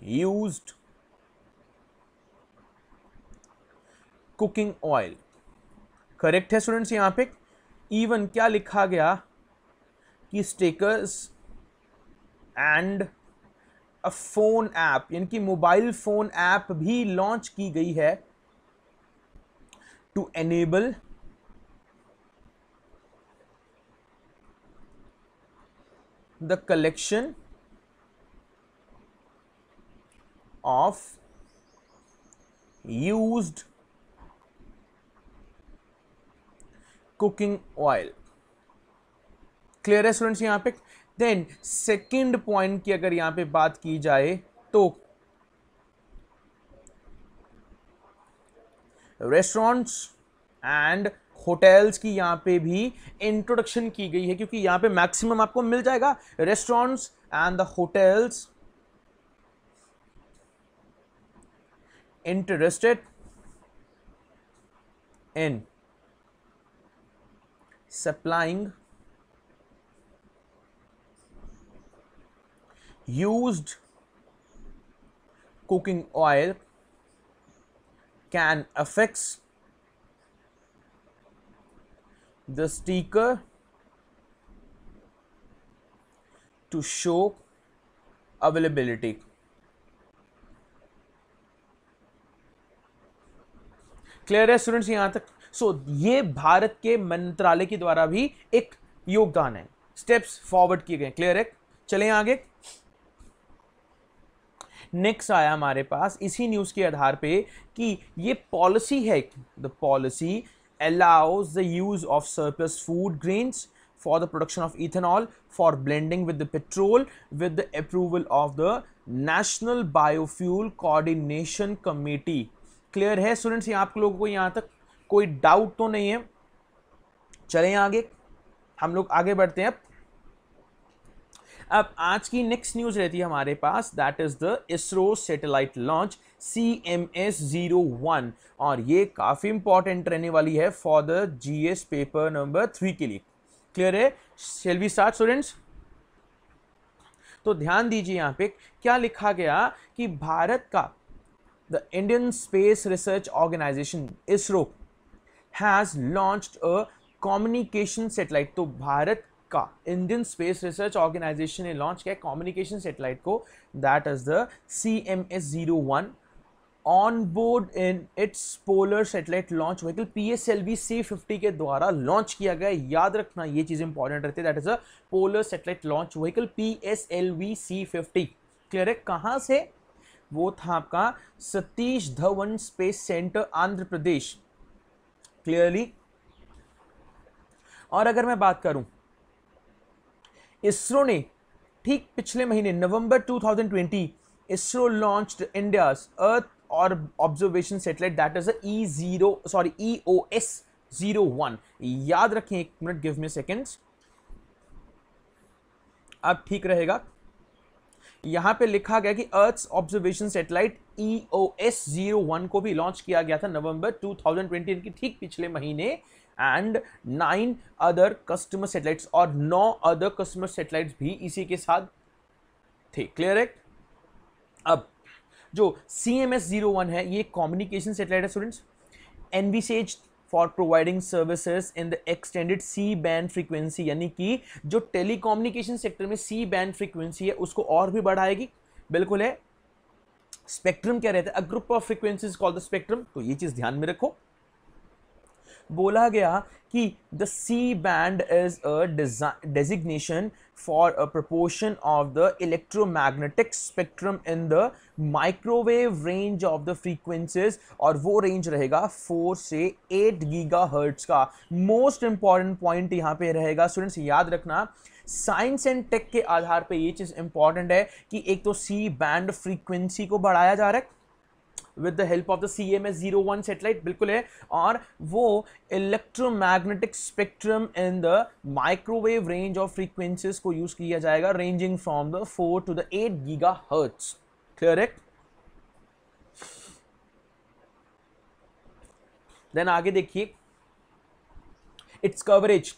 used cooking oil correct है स्टूडेंट्स यहाँ पे इवन क्या लिखा गया कि stickers and a phone app यानी कि मोबाइल फोन ऐप भी लॉन्च की गई है to enable the collection of use cooking oil clear है स्टूडेंट्स यहां पे देन सेकंड पॉइंट की अगर यहां पे बात की जाए तो रेस्टोरेंट्स एंड होटल्स की यहाँ पे भी इंट्रोडक्शन की गई है क्योंकि यहाँ पे मैक्सिमम आपको मिल जाएगा restaurants and the hotels interested in supplying used cooking oil can affects the sticker to show availability clear है स्टूडेंट्स यहां तक सो so, ये भारत के मंत्रालय के द्वारा भी एक योगदान है स्टेप्स फॉरवर्ड किए गए क्लियर है चले आगे नेक्स्ट आया हमारे पास इसी न्यूज के आधार पे कि ये पॉलिसी है the policy allows the use of surplus food grains for the production of ethanol for blending with the petrol with the approval of the National Biofuel Coordination Committee. clear hai students ye आप logo ko yahan tak koi doubt to nahi hai chale aage hum log aage badhte hain अब आज की नेक्स्ट न्यूज रहती है हमारे पास that is the ISRO satellite launch C M S zero one और ये काफ़ी इंपॉर्टेंट रहने वाली है for the G S paper number three के लिए क्लियर है शेल वी स्टार्ट स्टूडेंट्स तो ध्यान दीजिए यहाँ पे क्या लिखा गया कि भारत का the Indian space research organisation ISRO has launched a communication satellite तो भारत का इंडियन स्पेस रिसर्च ऑर्गेनाइजेशन ने लॉन्च किया कम्युनिकेशन सेटेलाइट को that is the C M S zero one on board in its polar satellite launch vehicle P S L V C fifty के द्वारा लॉन्च किया गया याद रखना ये चीज़ इंपॉर्टेंट रहती है that is a polar satellite launch vehicle P S L V C fifty clear है कहाँ से वो था आपका Satish Dhawan space centre Andhra Pradesh clearly और अगर मैं बात करूं इसरो ने ठीक पिछले महीने नवंबर 2020 इसरो लॉन्च्ड इंडिया अर्थ और observation satellite that is E zero sorry E O S zero one याद रखें एक मिनट गिव मी सेकेंड अब ठीक रहेगा यहां पे लिखा गया कि earth observation satellite E O S zero one को भी लॉन्च किया गया था नवंबर 2020 ट्वेंटी ठीक पिछले महीने and nine other customer satellites और नौ अदर कस्टमर सेटेलाइट्स भी इसी के साथ थे क्लियर है अब जो C M S zero one है ये कॉम्युनिकेशन सेटेलाइट है students envisages for providing services in the extended C band frequency यानी कि जो टेलीकॉम्युनिकेशन सेक्टर में सी बैंड फ्रीक्वेंसी है उसको और भी बढ़ाएगी बिल्कुल है स्पेक्ट्रम क्या रहता है a group of frequencies call the spectrum तो ये चीज़ ध्यान में रखो बोला गया कि the C band is a designation for a proportion of the electromagnetic spectrum in the microwave range of the frequencies और वो रेंज रहेगा फोर से एट गीगा हर्ट्स का मोस्ट इंपॉर्टेंट पॉइंट यहाँ पे रहेगा स्टूडेंट्स याद रखना साइंस एंड टेक के आधार पे ये चीज़ इंपॉर्टेंट है कि एक तो सी बैंड फ्रीक्वेंसी को बढ़ाया जा रहा है with the help of the C M S zero one satellite बिल्कुल है और वो electromagnetic spectrum in the microwave range of frequencies को यूज किया जाएगा ranging from the four to the eight gigahertz correct then आगे देखिए इट्स कवरेज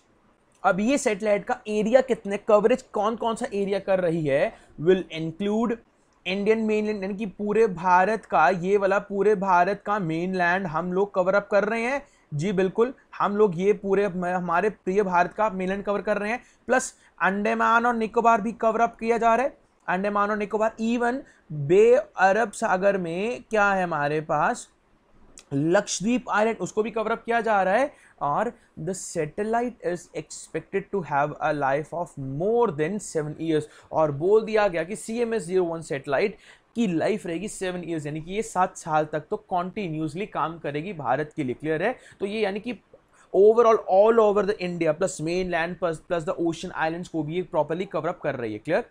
अब ये सेटेलाइट का एरिया कितने कवरेज कौन कौन सा एरिया कर रही है will include Indian mainland यानी कि पूरे भारत का ये वाला पूरे भारत का मेन लैंड हम लोग कवर अप कर रहे हैं जी बिल्कुल हम लोग ये पूरे हमारे प्रिय भारत का मेन लैंड कवर कर रहे हैं प्लस अंडमान और निकोबार भी कवर अप किया जा रहा है अंडमान और निकोबार इवन बे अरब सागर में क्या है हमारे पास लक्षद्वीप आइलैंड उसको भी कवरअप किया जा रहा है और the satellite is expected to have a life of more than seven years और बोल दिया गया कि C M S zero one satellite की लाइफ रहेगी सेवन ईयर्स यानी कि ये सात साल तक तो कॉन्टीन्यूसली काम करेगी भारत के लिए क्लियर है तो ये यानी कि overall all over the India plus mainland plus plus the ocean islands को भी ये प्रॉपरली कवरअप कर रही है क्लियर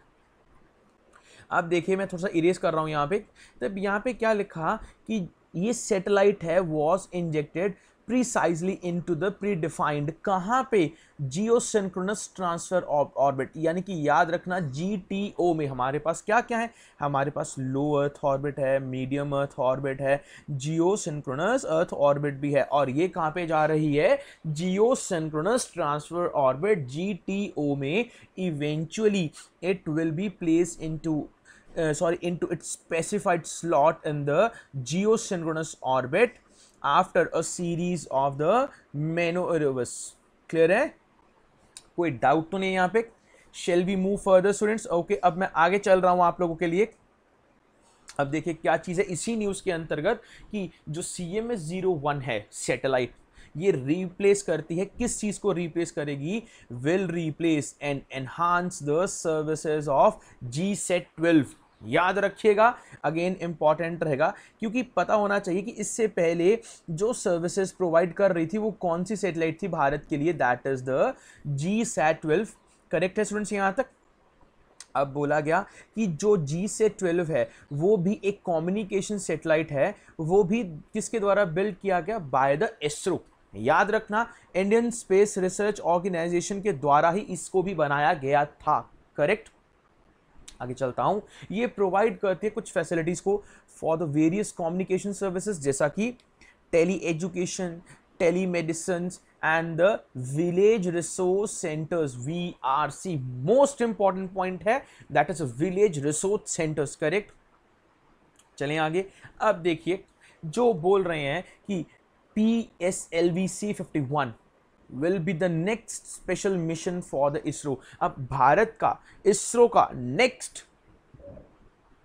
आप देखिए मैं थोड़ा सा इरेज कर रहा हूँ यहाँ पे तब यहाँ पे क्या लिखा कि ये सेटेलाइट है was injected precisely into the predefined कहाँ पे जियो सेंक्रोनस ट्रांसफर ऑर्बिट यानी कि याद रखना जी टी ओ में हमारे पास क्या क्या है हमारे पास लो अर्थ ऑर्बिट है मीडियम अर्थ ऑर्बिट है जियो सिंक्रोनस अर्थ ऑर्बिट भी है और ये कहाँ पे जा रही है geosynchronous transfer orbit G T O में eventually it will be place into uh, sorry into its specified slot in the geosynchronous orbit after a series of the manoeuvres clear है कोई डाउट तो नहीं यहाँ पे shall we move further students okay अब मैं आगे चल रहा हूँ आप लोगों के लिए अब देखिए क्या चीज़ है इसी न्यूज़ के अंतर्गत कि जो C M S zero one है सैटेलाइट ये रिप्लेस करती है किस चीज़ को रिप्लेस करेगी will replace and enhance the services of G sat twelve याद रखिएगा अगेन इम्पॉर्टेंट रहेगा क्योंकि पता होना चाहिए कि इससे पहले जो सर्विसेज प्रोवाइड कर रही थी वो कौन सी सेटेलाइट थी भारत के लिए that is the G sat twelve correct है स्टूडेंट्स यहाँ तक अब बोला गया कि जो जी से ट्वेल्व है वो भी एक कम्युनिकेशन सेटेलाइट है वो भी किसके द्वारा बिल्ड किया गया बाय द इसरो याद रखना इंडियन स्पेस रिसर्च ऑर्गेनाइजेशन के द्वारा ही इसको भी बनाया गया था करेक्ट आगे चलता हूँ ये प्रोवाइड करती है कुछ फैसिलिटीज़ को for the various communication services जैसा कि tele education telemedicine and the village resource centres V R C most important point है that is village resource centres correct चलें आगे अब देखिए जो बोल रहे हैं कि P S L V C fifty one will be the next special mission for the ISRO अब भारत का इसरो का नेक्स्ट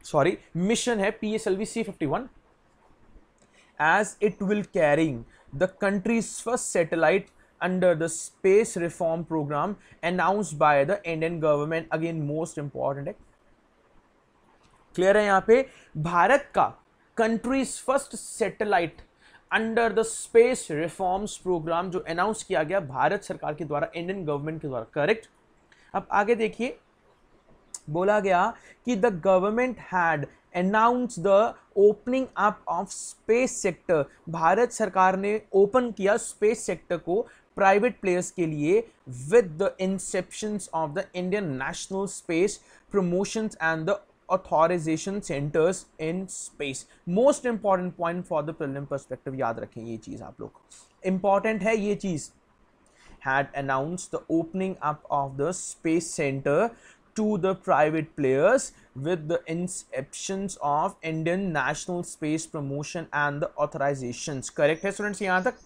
सॉरी मिशन है P S L V C fifty one as it will carrying the countries first satellite under the space reform programme announce by the Indian government again most important है क्लियर है यहां पे भारत का countries first satellite under the space reforms programme जो अनाउंस किया गया भारत सरकार के द्वारा इंडियन गवर्नमेंट के द्वारा करेक्ट अब आगे देखिए बोला गया कि the government had announce the opening up of space sector Bharat सरकार ने ओपन किया स्पेस सेक्टर को प्राइवेट प्लेयर्स के लिए with the inception of the Indian national space promotions and the authorization centers in space most important point for the prelim perspective याद रखें ये चीज़ आप लोग important है ये चीज़ had announced the opening up of the space center to the private players with the inceptions of Indian National Space Promotion and the authorizations correct है students यहाँ तक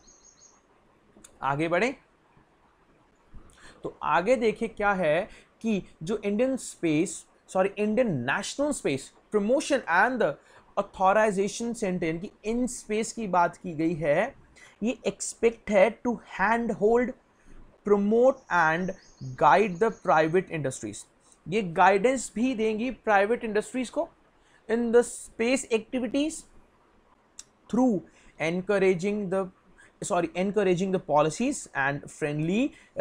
आगे बढ़े तो आगे देखिए क्या है कि जो Indian space sorry Indian National Space Promotion and the Authorization Center यानी कि इन स्पेस की बात की गई है ये एक्सपेक्ट है to hand hold promote and guide the private industries ये गाइडेंस भी देंगी प्राइवेट इंडस्ट्रीज को in the space activities through encouraging the sorry encouraging the policies and friendly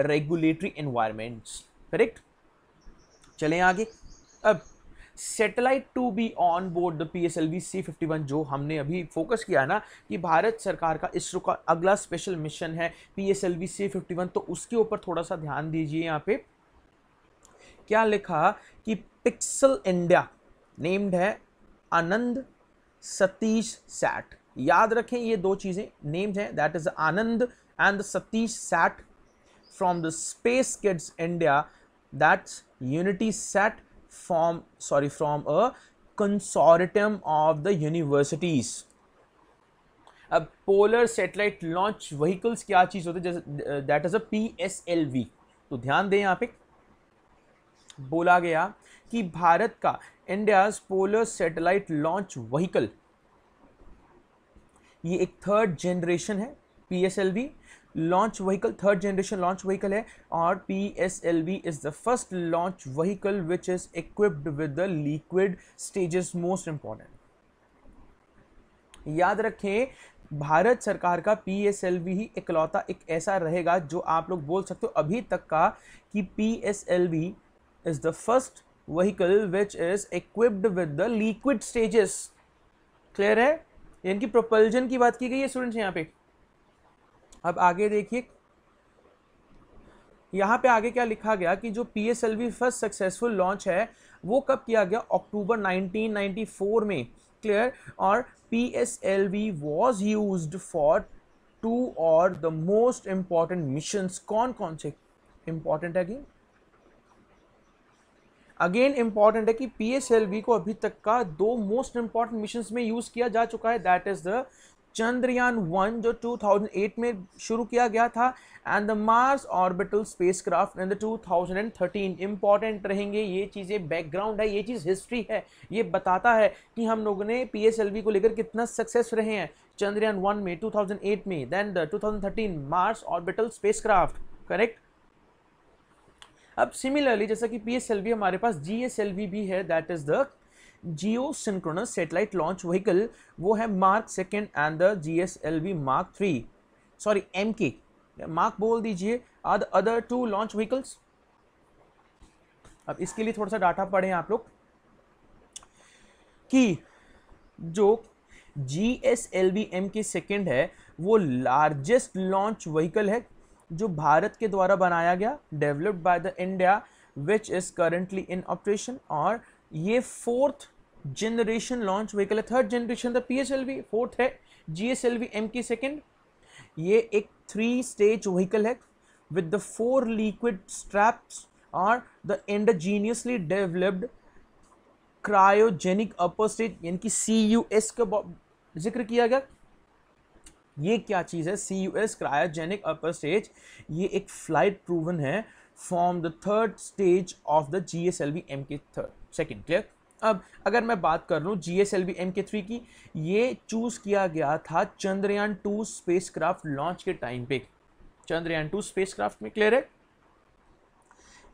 regulatory environments correct चलें आगे अब satellite to be on board the P S L V C fifty one जो हमने अभी फोकस किया है ना कि भारत सरकार का इसरो का अगला स्पेशल मिशन है P S L V C fifty one तो उसके ऊपर थोड़ा सा ध्यान दीजिए यहाँ पे क्या लिखा कि पिक्सल इंडिया नेम्ड है आनंद सतीश सैट याद रखें ये दो चीज़ें नेम्ड हैं that is Anand and Satish sat from the space kids India that's unity sat form sorry from a consortium of the universities अब पोलर सेटेलाइट लॉन्च व्हीकल्स क्या चीज़ होती है जैसे that is a P S L V तो ध्यान दें यहाँ पे बोला गया कि भारत का India's polar satellite launch vehicle ये एक थर्ड जनरेशन है P S L V launch vehicle third generation launch vehicle है और P S L V is the first launch vehicle which is equipped with the liquid stages most important याद रखें भारत सरकार का पी एस एल वी ही इकलौता एक ऐसा रहेगा जो आप लोग बोल सकते हो अभी तक का कि P S L V is the first vehicle which is equipped with the liquid stages clear है यानी कि प्रोपल्जन की बात की गई है स्टूडेंट्स यहाँ पे अब आगे देखिए यहाँ पे आगे क्या लिखा गया कि जो P S L V first successful launch है वो कब किया गया अक्टूबर 1994 में क्लियर और P S L V was use for two और द मोस्ट इम्पॉर्टेंट मिशन कौन कौन से इम्पॉर्टेंट है कि अगेन इम्पॉर्टेंट है कि पी को अभी तक का दो मोस्ट इम्पॉर्टेंट मिशन में यूज किया जा चुका है that is the Chandrayaan one जो 2008 में शुरू किया गया था and the Mars orbital spacecraft in the 2013 important रहेंगे ये चीज़ें बैकग्राउंड है ये चीज़ हिस्ट्री है ये बताता है कि हम लोगों ने पीएसएलवी को लेकर कितना सक्सेस रहे हैं चंद्रयान वन में 2008 में then the 2013 Mars orbital spacecraft correct अब सिमिलरली जैसा कि पी हमारे पास जी भी है that is the geosynchronous satellite launch vehicle वो है mark second and the G S L V mark three sorry M K mark बोल दीजिए are the other two launch vehicles अब इसके लिए थोड़ा सा डाटा पढ़ें आप लोग कि जो G S L V M K second है वो लार्जेस्ट लॉन्च व्हीकल है जो भारत के द्वारा बनाया गया developed by the India which is currently in operation और ये फोर्थ जनरेशन लॉन्च व्हीकल है थर्ड जनरेशन था P S L V fourth है G S L V M K second ये एक थ्री स्टेज व्हीकल है with the four liquid straps are the endogenously developed cryogenic upper stage यानी कि सी यू एस का जिक्र किया गया ये क्या चीज़ है C U S cryogenic upper stage ये एक फ्लाइट प्रूवन है form the third stage of the G S L V M K third second clear अब अगर मैं बात कर लूँ G S L V M K three की ये चूज़ किया गया था Chandrayaan two spacecraft launch के टाइम पे चंद्रयान टू स्पेस क्राफ्ट में क्लियर है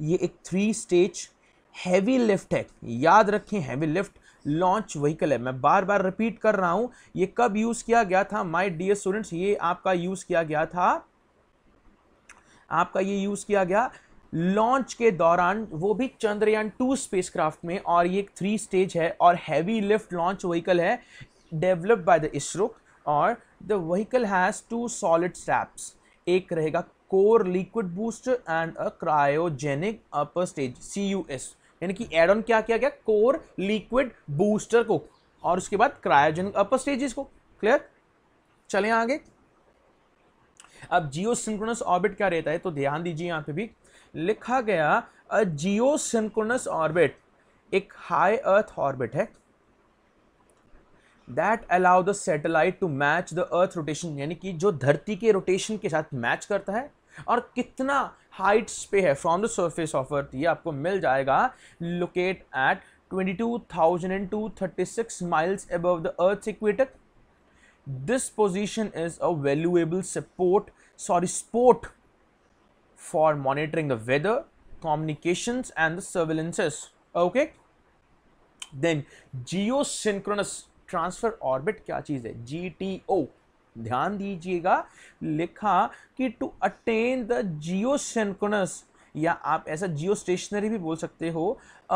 ये एक थ्री स्टेज हैवी लिफ्ट है याद रखें हैवी लिफ्ट लॉन्च व्हीकल है मैं बार बार रिपीट कर रहा हूँ ये कब यूज़ किया गया था माई डियर स्टूडेंट्स ये आपका यूज़ किया गया था आपका ये यूज़ किया गया लॉन्च के दौरान वो भी चंद्रयान टू स्पेसक्राफ्ट में और ये थ्री स्टेज है और हैवी लिफ्ट लॉन्च व्हीकल है डेवलप्ड बाय द इसरो और the vehicle has two solid straps एक रहेगा core liquid booster and a cryogenic upper stage C U S यानी कि एड ऑन क्या किया गया कोर लिक्विड बूस्टर को और उसके बाद क्रायोजेनिक अपर स्टेजेस को क्लियर चले आगे अब जियो सिंक्रोनस ऑर्बिट क्या रहता है तो ध्यान दीजिए यहाँ पे भी लिखा गया अ जियो सिंक्रोनस ऑर्बिट एक हाई अर्थ ऑर्बिट है that allow the satellite to match the earth rotation यानी कि जो धरती के रोटेशन के साथ मैच करता है और कितना हाइट्स पे है from the surface of earth ये आपको मिल जाएगा locate at 22,236 miles above the Earth's equator. This position is a valuable support, sorry, sport for monitoring the weather, communications and the surveillances. Okay. Then geosynchronous transfer orbit kya cheez hai gto ध्यान दीजिएगा लिखा कि टू अटेन द जियो या आप ऐसा जियो स्टेशनरी भी बोल सकते हो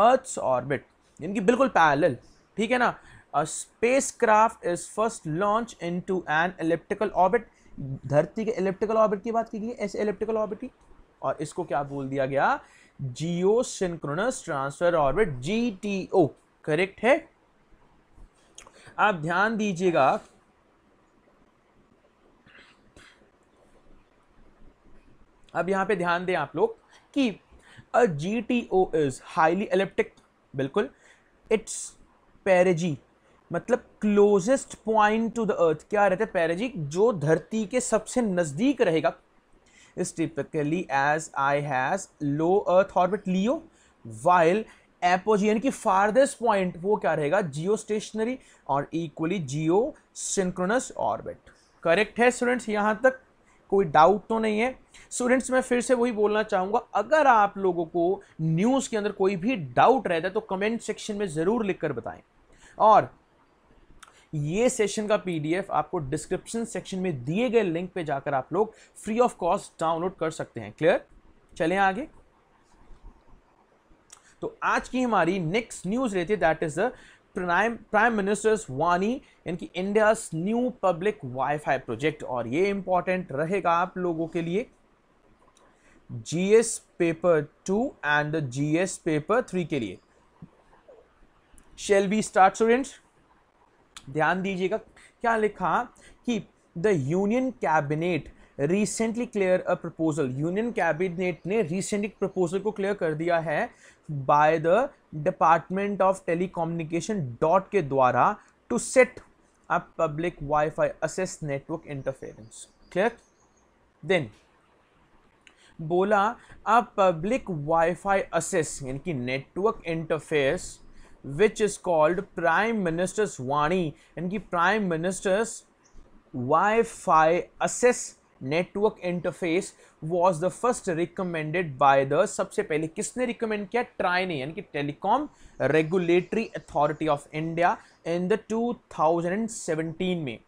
अर्थ्स ऑर्बिट यानी कि बिल्कुल पैरेलल ठीक है ना spacecraft is first launch into an elliptical orbit धरती के इलेप्टिकल ऑर्बिट की बात की गई है ऐसे इलेप्टिकल ऑर्बिट की और इसको क्या बोल दिया गया जियो सिंक्रोनस ट्रांसफर ऑर्बिट जी करेक्ट है आप ध्यान दीजिएगा अब यहां पे ध्यान दें आप लोग कि a G T O is highly elliptic बिल्कुल इट्स पैरेजी मतलब closest point to the earth क्या रहता है पैरेजी जो धरती के सबसे नज़दीक रहेगा is typically as I has low earth orbit LEO while apogee yani ki farthest point वो क्या रहेगा जियो स्टेशनरी और equally geosynchronous orbit correct है स्टूडेंट्स यहाँ तक कोई डाउट तो नहीं है स्टूडेंट्स मैं फिर से वही बोलना चाहूंगा अगर आप लोगों को न्यूज़ के अंदर कोई भी डाउट रहता है तो कमेंट सेक्शन में ज़रूर लिख कर बताएं और ये सेशन का पीडीएफ आपको डिस्क्रिप्शन सेक्शन में दिए गए लिंक पे जाकर आप लोग फ्री ऑफ कॉस्ट डाउनलोड कर सकते हैं क्लियर चले आगे तो आज की हमारी नेक्स्ट न्यूज रहती है that is the prime prime minister's वानी यानी India new public Wi project और ये इंपॉर्टेंट रहेगा आप लोगों के लिए GS paper two and GS paper three के लिए शेल बी स्टार्ट स्टूडेंट्स ध्यान दीजिएगा क्या लिखा कि the union cabinet recently clear a proposal union cabinet ने रिसेंटली प्रपोजल को क्लियर कर दिया है by the department of telecommunication DoT के द्वारा to set a public Wi-Fi access network interference clear then बोला अ पब्लिक वाईफाई असेस यानी कि network interface which is called prime minister's वाणी इनकी prime minister's Wi-Fi network interface was the first recommended by the सबसे पहले किसने रिकमेंड किया ट्राई ने यानी कि telecom regulatory authority of India in the 2017 में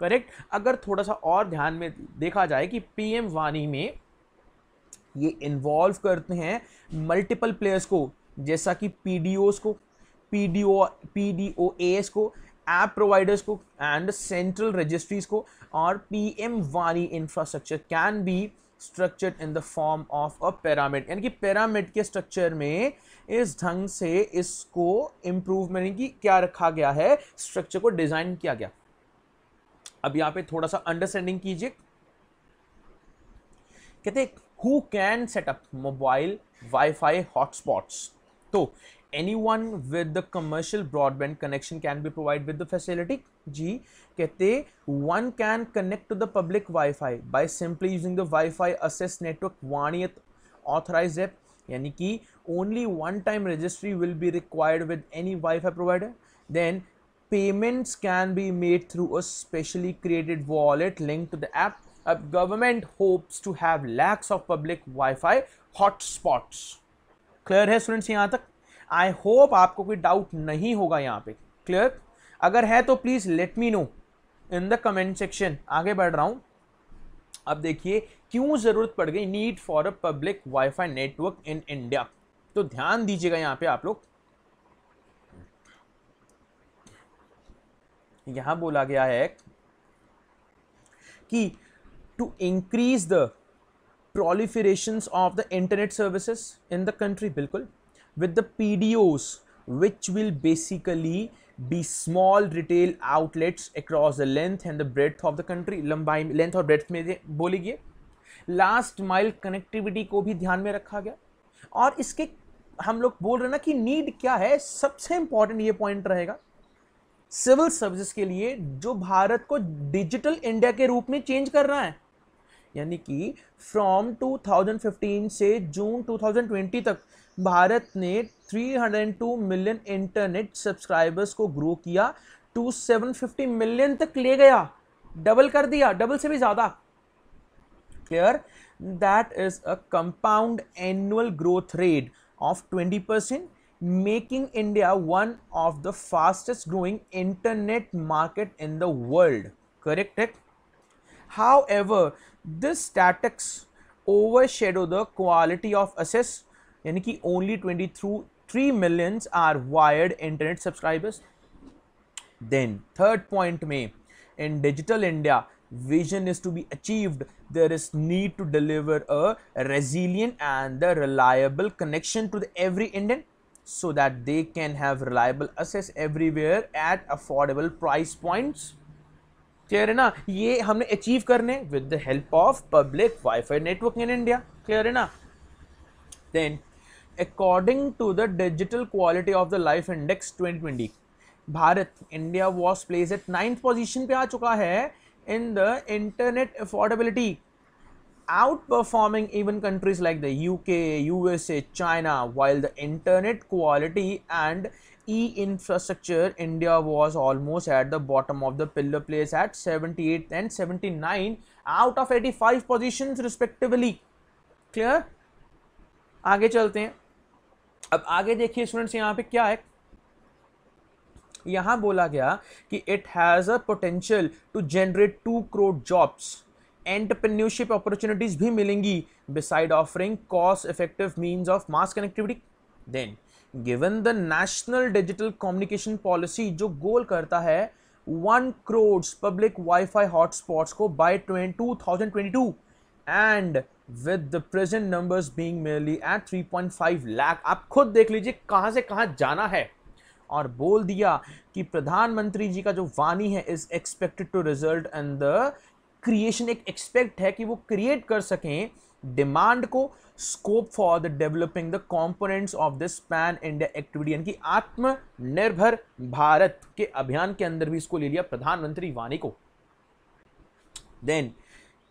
करेक्ट अगर थोड़ा सा और ध्यान में देखा जाए कि पीएम वानी में ये इन्वॉल्व करते हैं मल्टीपल प्लेयर्स को जैसा कि पीडीओस को पीडीओ पीडीओ एस को ऐप प्रोवाइडर्स को एंड सेंट्रल रजिस्ट्रीज को और पी एम वाली infrastructure can be structured in the form of a pyramid यानी कि पैरामिड के स्ट्रक्चर में इस ढंग से इसको इम्प्रूवमेंट की कि क्या रखा गया है स्ट्रक्चर को डिजाइन किया गया अब यहाँ पे थोड़ा सा अंडरस्टैंडिंग कीजिए कहते who can set up mobile Wi-Fi hotspots तो anyone with the commercial broadband connection can be provided with the facility जी कहते one can connect to the public Wi-Fi by simply using the Wi-Fi access network वाणियत authorized app यानी कि only one time registry will be required with any Wi-Fi provider then payments can be made through a specially created wallet linked to the app अब government hopes to have lakhs of public Wi-Fi hotspots clear है स्टूडेंट्स यहाँ तक आई होप आपको कोई डाउट नहीं होगा यहाँ पे क्लियर अगर है तो please let me know in the comment section आगे बढ़ रहा हूँ अब देखिए क्यों ज़रूरत पड़ गई need for a public Wi-Fi network in India तो ध्यान दीजिएगा यहाँ पे आप लोग यहां बोला गया है कि to increase the proliferation of the internet services in the country बिल्कुल with the PDOs which will basically be small retail outlets across the length and the breadth of the country लंबाई लेंथ और ब्रेथ में बोलेंगे Last mile connectivity को भी ध्यान में रखा गया और इसके हम लोग बोल रहे ना कि need क्या है सबसे important ये point रहेगा सिविल सर्विसेज के लिए जो भारत को डिजिटल इंडिया के रूप में चेंज कर रहा है यानी कि फ्रॉम 2015 से जून 2020 तक भारत ने 302 मिलियन इंटरनेट सब्सक्राइबर्स को ग्रो किया टू सेवन फिफ्टी मिलियन तक ले गया डबल कर दिया डबल से भी ज्यादा clear that is a compound annual growth rate of 20 percent making India one of the fastest growing internet market in the world correct है however this statistics overshadow the quality of access यानी कि only are wired internet millions are wired internet subscribers then third point में in digital India vision is to be achieved there is need to deliver a resilient and the reliable connection to the every indian so that they can have reliable access everywhere at affordable price points Clear, na? Ye humne achieve achieve with the help of public Wi-Fi network in India. Clear, na? Then according to the digital quality of the life index 2020, Bharat India was place at ninth position पे आ चुका है in the internet affordability outperforming even countries like the U K U S A China while the internet quality and e infrastructure India was almost at the bottom of the pillar place at seventy eight and seventy nine out of eighty five position respectively clear आगे चलते हैं अब आगे देखिए स्टूडेंट्स यहाँ पे क्या है यहाँ बोला गया कि it has a potential to generate two crore jobs entrepreneurship opportunities भी मिलेंगी besides offering cost effective means of mass connectivity then given the national digital communication policy जो गोल करता है one crore public Wi-Fi hotspots को by two thousand twenty two and with the present numbers being merely at 3.5 lakh आप खुद देख लीजिए कहाँ से कहाँ जाना है और बोल दिया कि प्रधानमंत्री जी का जो वाणी है is expected to result in the creation एक एक्सपेक्ट है कि वो क्रिएट कर सकें डिमांड को scope for the developing the components of this pan India activity यानी कि आत्मनिर्भर भारत के अभियान के अंदर भी इसको ले लिया प्रधानमंत्री वाणी को then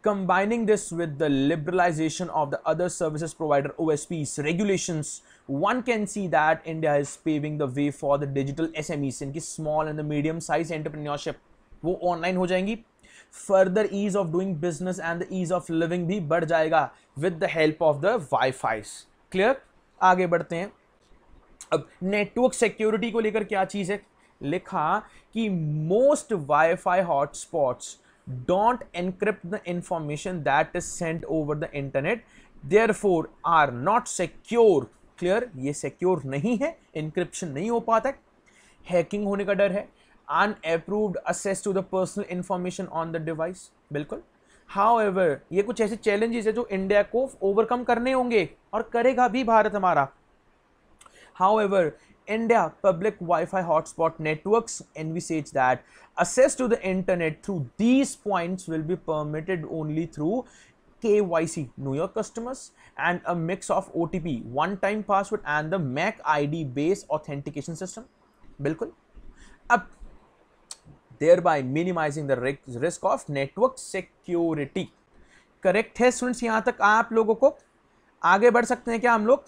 combining this with the liberalization of the other services provider OSPs regulations, one can see that India is paving the way for the digital SMEs, इनकी small and the medium size entrepreneurship वो ऑनलाइन हो जाएंगी further ease of doing business and the ease of living भी बढ़ जाएगा with the help of the Wi-Fis clear aage badhte hain अब नेटवर्क सिक्योरिटी को लेकर क्या चीज़ है लिखा कि most Wi-Fi hotspots don't encrypt the information that is sent over the internet therefore are not secure clear ये secure नहीं है encryption नहीं हो पाता है हैकिंग होने का डर है unapproved access to the personal information on the device बिल्कुल हाउ एवर ये कुछ ऐसे चैलेंजेस है जो इंडिया को ओवरकम करने होंगे और करेगा भी भारत हमारा however India public Wi-Fi hotspot networks envisage that access to the internet through these points will be permitted only through KYC, New York customers, and a mix of OTP, one-time password, and the MAC ID-based authentication system. Bilkul. Up. thereby minimizing the risk of network security. Correct है स्टूडेंट्स यहाँ तक आप लोगों को आगे बढ़ सकते हैं क्या हम लोग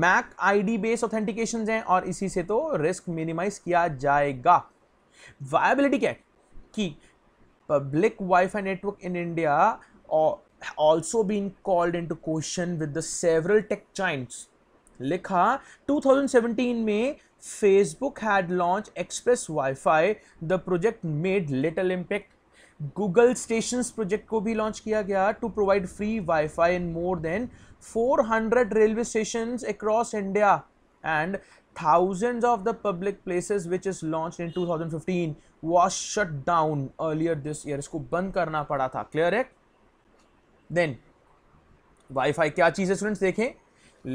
मैक आईडी बेस्ड ऑथेंटिकेशन हैं और इसी से तो रिस्क मिनिमाइज किया जाएगा वायबिलिटी क्या कि public Wi-Fi network in India also been called into question with the several tech giants लिखा 2017 में Facebook had launch express Wi-Fi the project made little impact Google station project को भी लॉन्च किया गया to provide free Wi-Fi in more than 400 railway stations across India and thousands of the public places which is launched in 2015 was shut down earlier this year इसको बंद करना पड़ा था clear है then वाईफाई क्या चीज़ है स्टूडेंट्स देखें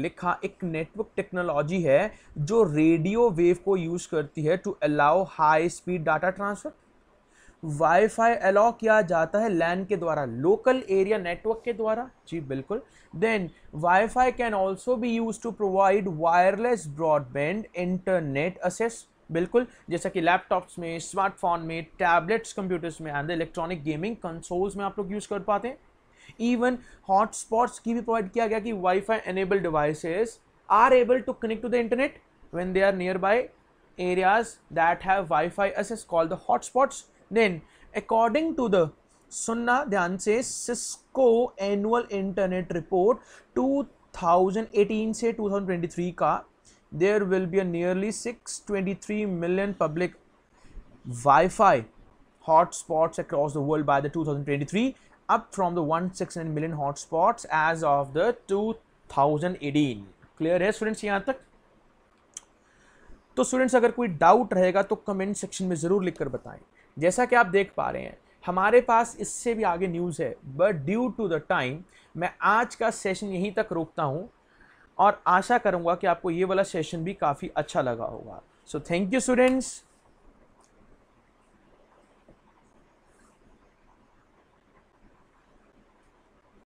लिखा एक नेटवर्क टेक्नोलॉजी है जो रेडियो वेव को यूज़ करती है to allow high speed data transfer Wi-Fi allow किया जाता है लैन के द्वारा लोकल एरिया नेटवर्क के द्वारा जी बिल्कुल then Wi-Fi can also be use to provide wireless broadband internet access बिल्कुल जैसा कि लैपटॉप्स में स्मार्टफोन में टैबलेट्स कंप्यूटर्स में एंड इलेक्ट्रॉनिक गेमिंग कंसोल्स में आप लोग यूज़ कर पाते हैं इवन हॉटस्पॉट्स की भी प्रोवाइड किया गया कि Wi-Fi enable devices are able to connect to the internet when they are nearby areas that have fi access called the hotspots then according to the सुनना ध्यान से सिस्को एनुअल इंटरनेट रिपोर्ट 2018 से 2023 का there will be nearly 623 million public Wi-Fi hotspots across the world by the 2023 six from the 169 as of the two thousand 2018 क्लियर है स्टूडेंट्स यहाँ तक तो स्टूडेंट्स अगर कोई डाउट रहेगा तो कमेंट सेक्शन में ज़रूर लिखकर बताएं जैसा कि आप देख पा रहे हैं हमारे पास इससे भी आगे न्यूज़ है but due to the time मैं आज का सेशन यहीं तक रोकता हूँ और आशा करूँगा कि आपको ये वाला सेशन भी काफ़ी अच्छा लगा होगा सो थैंक यू स्टूडेंट्स